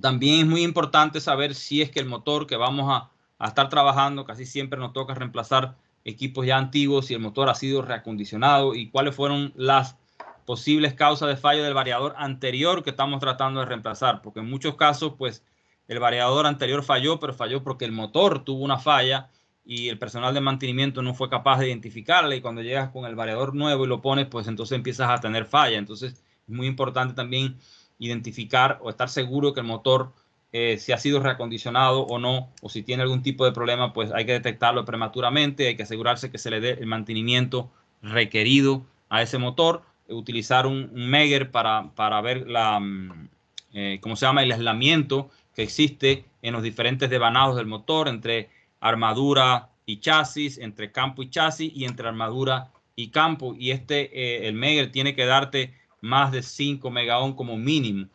También es muy importante saber si es que el motor que vamos a, a estar trabajando, casi siempre nos toca reemplazar equipos ya antiguos, si el motor ha sido reacondicionado y cuáles fueron las posibles causas de fallo del variador anterior que estamos tratando de reemplazar, porque en muchos casos, pues, el variador anterior falló, pero falló porque el motor tuvo una falla y el personal de mantenimiento no fue capaz de identificarla y cuando llegas con el variador nuevo y lo pones, pues entonces empiezas a tener falla. Entonces es muy importante también identificar o estar seguro que el motor, eh, si ha sido reacondicionado o no, o si tiene algún tipo de problema, pues hay que detectarlo prematuramente, hay que asegurarse que se le dé el mantenimiento requerido a ese motor utilizar un, megger para, para, ver la, mm, eh, ¿cómo se llama? el aislamiento que existe en los diferentes devanados del motor, entre armadura y chasis, entre campo y chasis y entre armadura y campo. Y este, eh, el Meger tiene que darte más de 5 megaohm como mínimo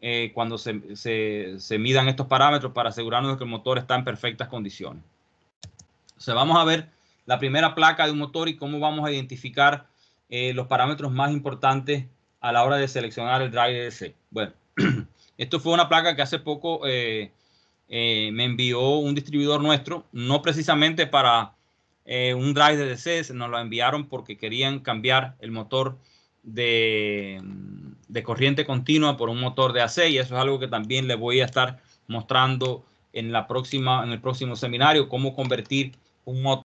eh, cuando se, se, midan estos parámetros para asegurarnos de que el motor está en perfectas condiciones. O vamos a ver la primera placa de un motor y cómo vamos a identificar eh, los parámetros más importantes a la hora de seleccionar el driver DC. Bueno, [CLEARS THROAT] esto fue una placa que hace poco eh, eh, me envió un distribuidor nuestro, no precisamente para un drive de DC, nos lo enviaron porque querían cambiar el motor de, corriente continua por un motor de AC y eso es algo que también les voy a estar mostrando en, la próxima, en el próximo seminario, cómo convertir un motor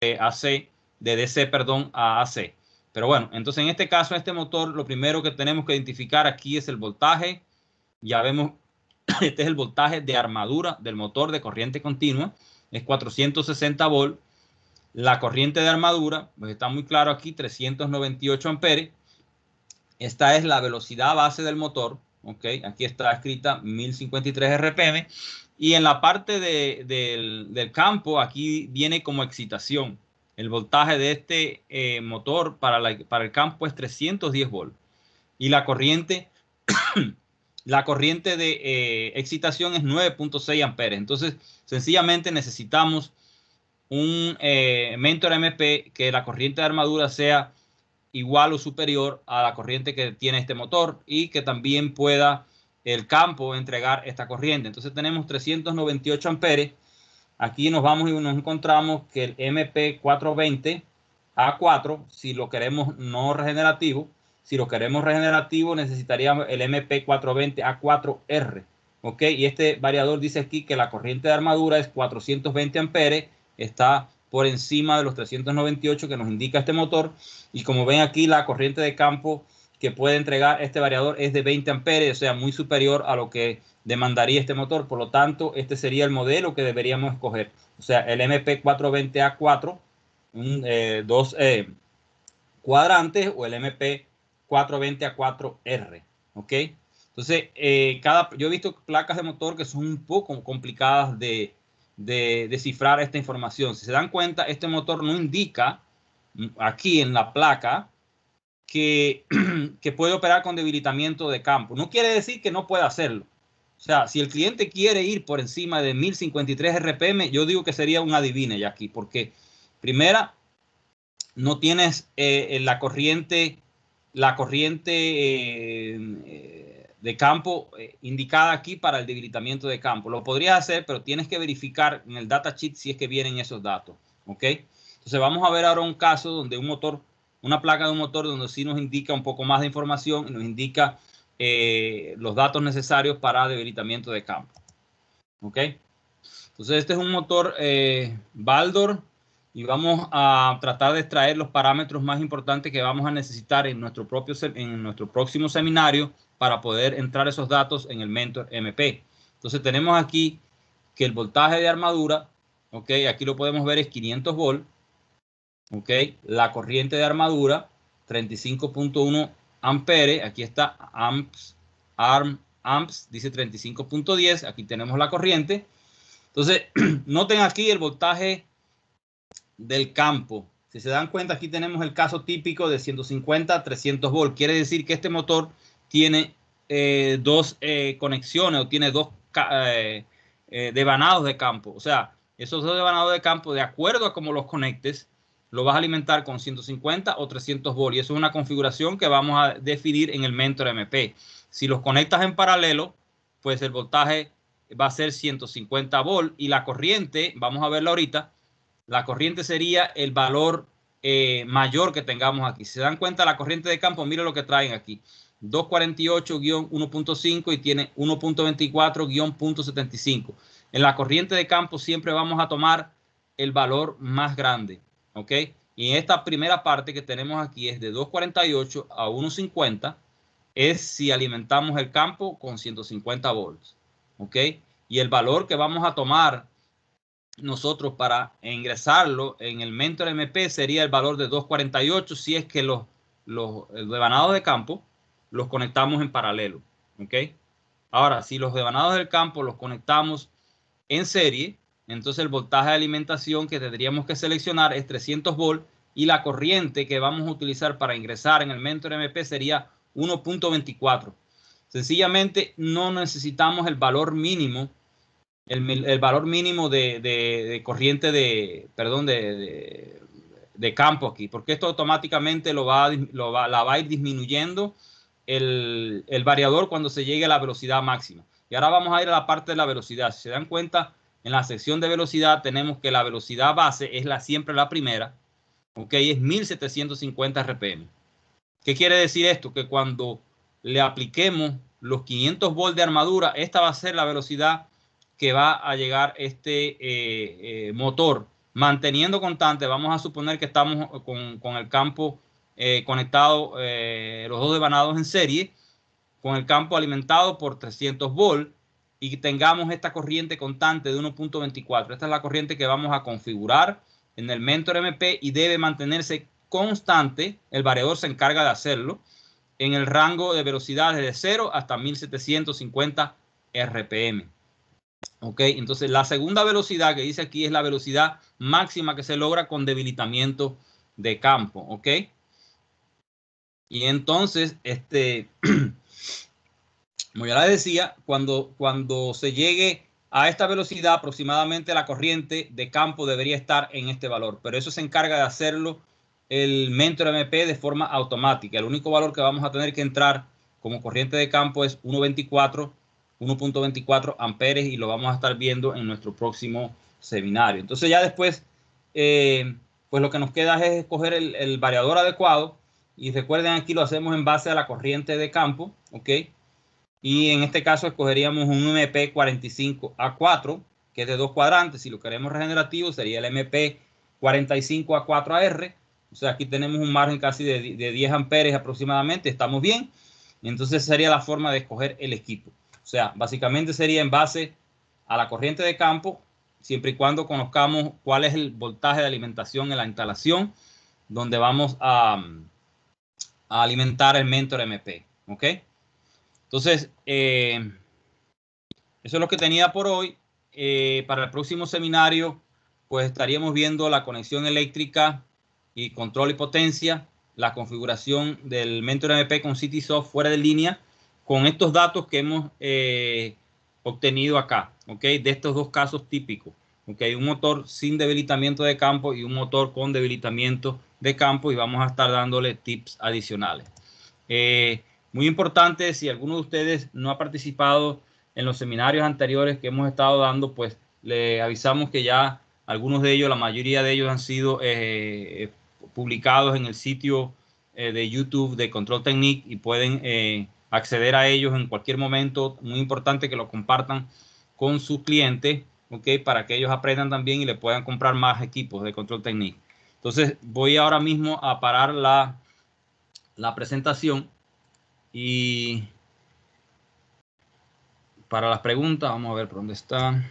de AC, de DC, perdón, a AC. Pero bueno, entonces en este caso, en este motor, lo primero que tenemos que identificar aquí es el voltaje. Ya vemos, [COUGHS] este es el voltaje de armadura del motor de corriente continua, es 460 volts. La corriente de armadura, pues está muy claro aquí, 398 amperes. Esta es la velocidad base del motor, ok, aquí está escrita 1053 RPM. Y en la parte del, del campo, aquí viene como excitación. El voltaje de este eh, motor para, el campo es 310 volts y la corriente, [COUGHS] la corriente de eh, excitación es 9.6 amperes. Entonces, sencillamente necesitamos un eh, Mentor MP que la corriente de armadura sea igual o superior a la corriente que tiene este motor y que también pueda el campo entregar esta corriente. Entonces tenemos 398 amperes Aquí nos vamos y nos encontramos que el MP420A4, si lo queremos no regenerativo, si lo queremos regenerativo necesitaríamos el MP420A4R. ¿ok? Y este variador dice aquí que la corriente de armadura es 420 amperes, está por encima de los 398 que nos indica este motor. Y como ven aquí, la corriente de campo que puede entregar este variador es de 20 amperes, o sea, muy superior a lo que demandaría este motor. Por lo tanto, este sería el modelo que deberíamos escoger. O sea, el MP420A4, eh, dos eh, cuadrantes, o el MP420A4R. ¿Ok? Entonces, eh, cada, yo he visto placas de motor que son un poco complicadas de, de descifrar esta información. Si se dan cuenta, este motor no indica mm, aquí en la placa [CLEARS THROAT] que, puede operar con debilitamiento de campo. No quiere decir que no pueda hacerlo. O sea, si el cliente quiere ir por encima de 1053 RPM, yo digo que sería un adivine ya aquí, porque primera, no tienes eh, eh, la corriente, la corriente eh, de campo indicada aquí para el debilitamiento de campo. Lo podrías hacer, pero tienes que verificar en el data sheet si es que vienen esos datos. Entonces vamos a ver ahora un caso donde un motor una placa de un motor donde sí nos indica un poco más de información y nos indica eh, los datos necesarios para debilitamiento de campo. ¿Ok? Entonces este es un motor eh, Baldor y vamos a tratar de extraer los parámetros más importantes que vamos a necesitar en nuestro, propio, en nuestro próximo seminario para poder entrar esos datos en el Mentor MP. Entonces tenemos aquí que el voltaje de armadura, ok, aquí lo podemos ver es 500 volts, ok La corriente de armadura, 35.1 amperes. Aquí está amps, arm, amps, dice 35.10. Aquí tenemos la corriente. Entonces, [CLEARS THROAT] noten aquí el voltaje del campo. Si se dan cuenta, aquí tenemos el caso típico de 150 a 300 volts. Quiere decir que este motor tiene eh, dos eh, conexiones o tiene dos eh, devanados de campo. O sea, esos dos devanados de campo, de acuerdo a cómo los conectes, lo vas a alimentar con 150 o 300 volts. Y eso es una configuración que vamos a definir en el Mentor MP. Si los conectas en paralelo, pues el voltaje va a ser 150 volts y la corriente, vamos a verla ahorita, la corriente sería el valor eh, mayor que tengamos aquí. Si se dan cuenta, la corriente de campo, mire lo que traen aquí. 248-1.5 y tiene 1.24-0.75. En la corriente de campo siempre vamos a tomar el valor más grande. ¿ok? Y esta primera parte que tenemos aquí es de 2.48 a 1.50, es si alimentamos el campo con 150 volts, ¿ok? Y el valor que vamos a tomar nosotros para ingresarlo en el Mentor MP sería el valor de 2.48 si es que los, los devanados de campo los conectamos en paralelo, ¿ok? Ahora, si los devanados del campo los conectamos en serie, entonces el voltaje de alimentación que tendríamos que seleccionar es 300 volts y la corriente que vamos a utilizar para ingresar en el Mentor MP sería 1.24. Sencillamente no necesitamos el valor mínimo, el, valor mínimo de, corriente de, perdón, de, campo aquí, porque esto automáticamente lo va, va, la va a ir disminuyendo el, el variador cuando se llegue a la velocidad máxima. Y ahora vamos a ir a la parte de la velocidad. Si se dan cuenta, en la sección de velocidad tenemos que la velocidad base es la siempre la primera, ok, es 1750 RPM. ¿Qué quiere decir esto? Que cuando le apliquemos los 500 volts de armadura, esta va a ser la velocidad que va a llegar este eh, eh, motor. Manteniendo constante, vamos a suponer que estamos con, el campo eh, conectado, los dos devanados en serie, con el campo alimentado por 300 volts y tengamos esta corriente constante de 1.24. Esta es la corriente que vamos a configurar en el Mentor MP y debe mantenerse constante. El variador se encarga de hacerlo en el rango de velocidades de 0 hasta 1750 RPM. Ok, entonces la segunda velocidad que dice aquí es la velocidad máxima que se logra con debilitamiento de campo. Ok, y entonces este. [CLEARS THROAT] Como ya les decía, cuando, cuando se llegue a esta velocidad aproximadamente la corriente de campo debería estar en este valor, pero eso se encarga de hacerlo el Mentor MP de forma automática. El único valor que vamos a tener que entrar como corriente de campo es 1.24, 1.24 amperes y lo vamos a estar viendo en nuestro próximo seminario. Entonces ya después, eh, pues lo que nos queda es escoger el, el, variador adecuado y recuerden aquí lo hacemos en base a la corriente de campo, ¿ok? Y en este caso escogeríamos un MP45A4, que es de dos cuadrantes. Si lo queremos regenerativo, sería el MP45A4AR. O sea, aquí tenemos un margen casi de, de 10 amperes aproximadamente. Estamos bien. Entonces sería la forma de escoger el equipo. O sea, básicamente sería en base a la corriente de campo, siempre y cuando conozcamos cuál es el voltaje de alimentación en la instalación donde vamos a, a alimentar el Mentor MP. ¿Ok? Entonces, eh, eso es lo que tenía por hoy. Eh, para el próximo seminario, pues estaríamos viendo la conexión eléctrica y control y potencia, la configuración del Mentor MP con CitySoft fuera de línea, con estos datos que hemos eh, obtenido acá, ¿ok? De estos dos casos típicos, ¿ok? Un motor sin debilitamiento de campo y un motor con debilitamiento de campo y vamos a estar dándole tips adicionales. Eh, muy importante. Si alguno de ustedes no ha participado en los seminarios anteriores que hemos estado dando, pues le avisamos que ya algunos de ellos, la mayoría de ellos han sido eh, publicados en el sitio eh, de YouTube de Control Technique y pueden eh, acceder a ellos en cualquier momento. Muy importante que lo compartan con sus clientes, ¿ok? Para que ellos aprendan también y le puedan comprar más equipos de Control Technique. Entonces voy ahora mismo a parar la, la presentación y para las preguntas, vamos a ver por dónde está.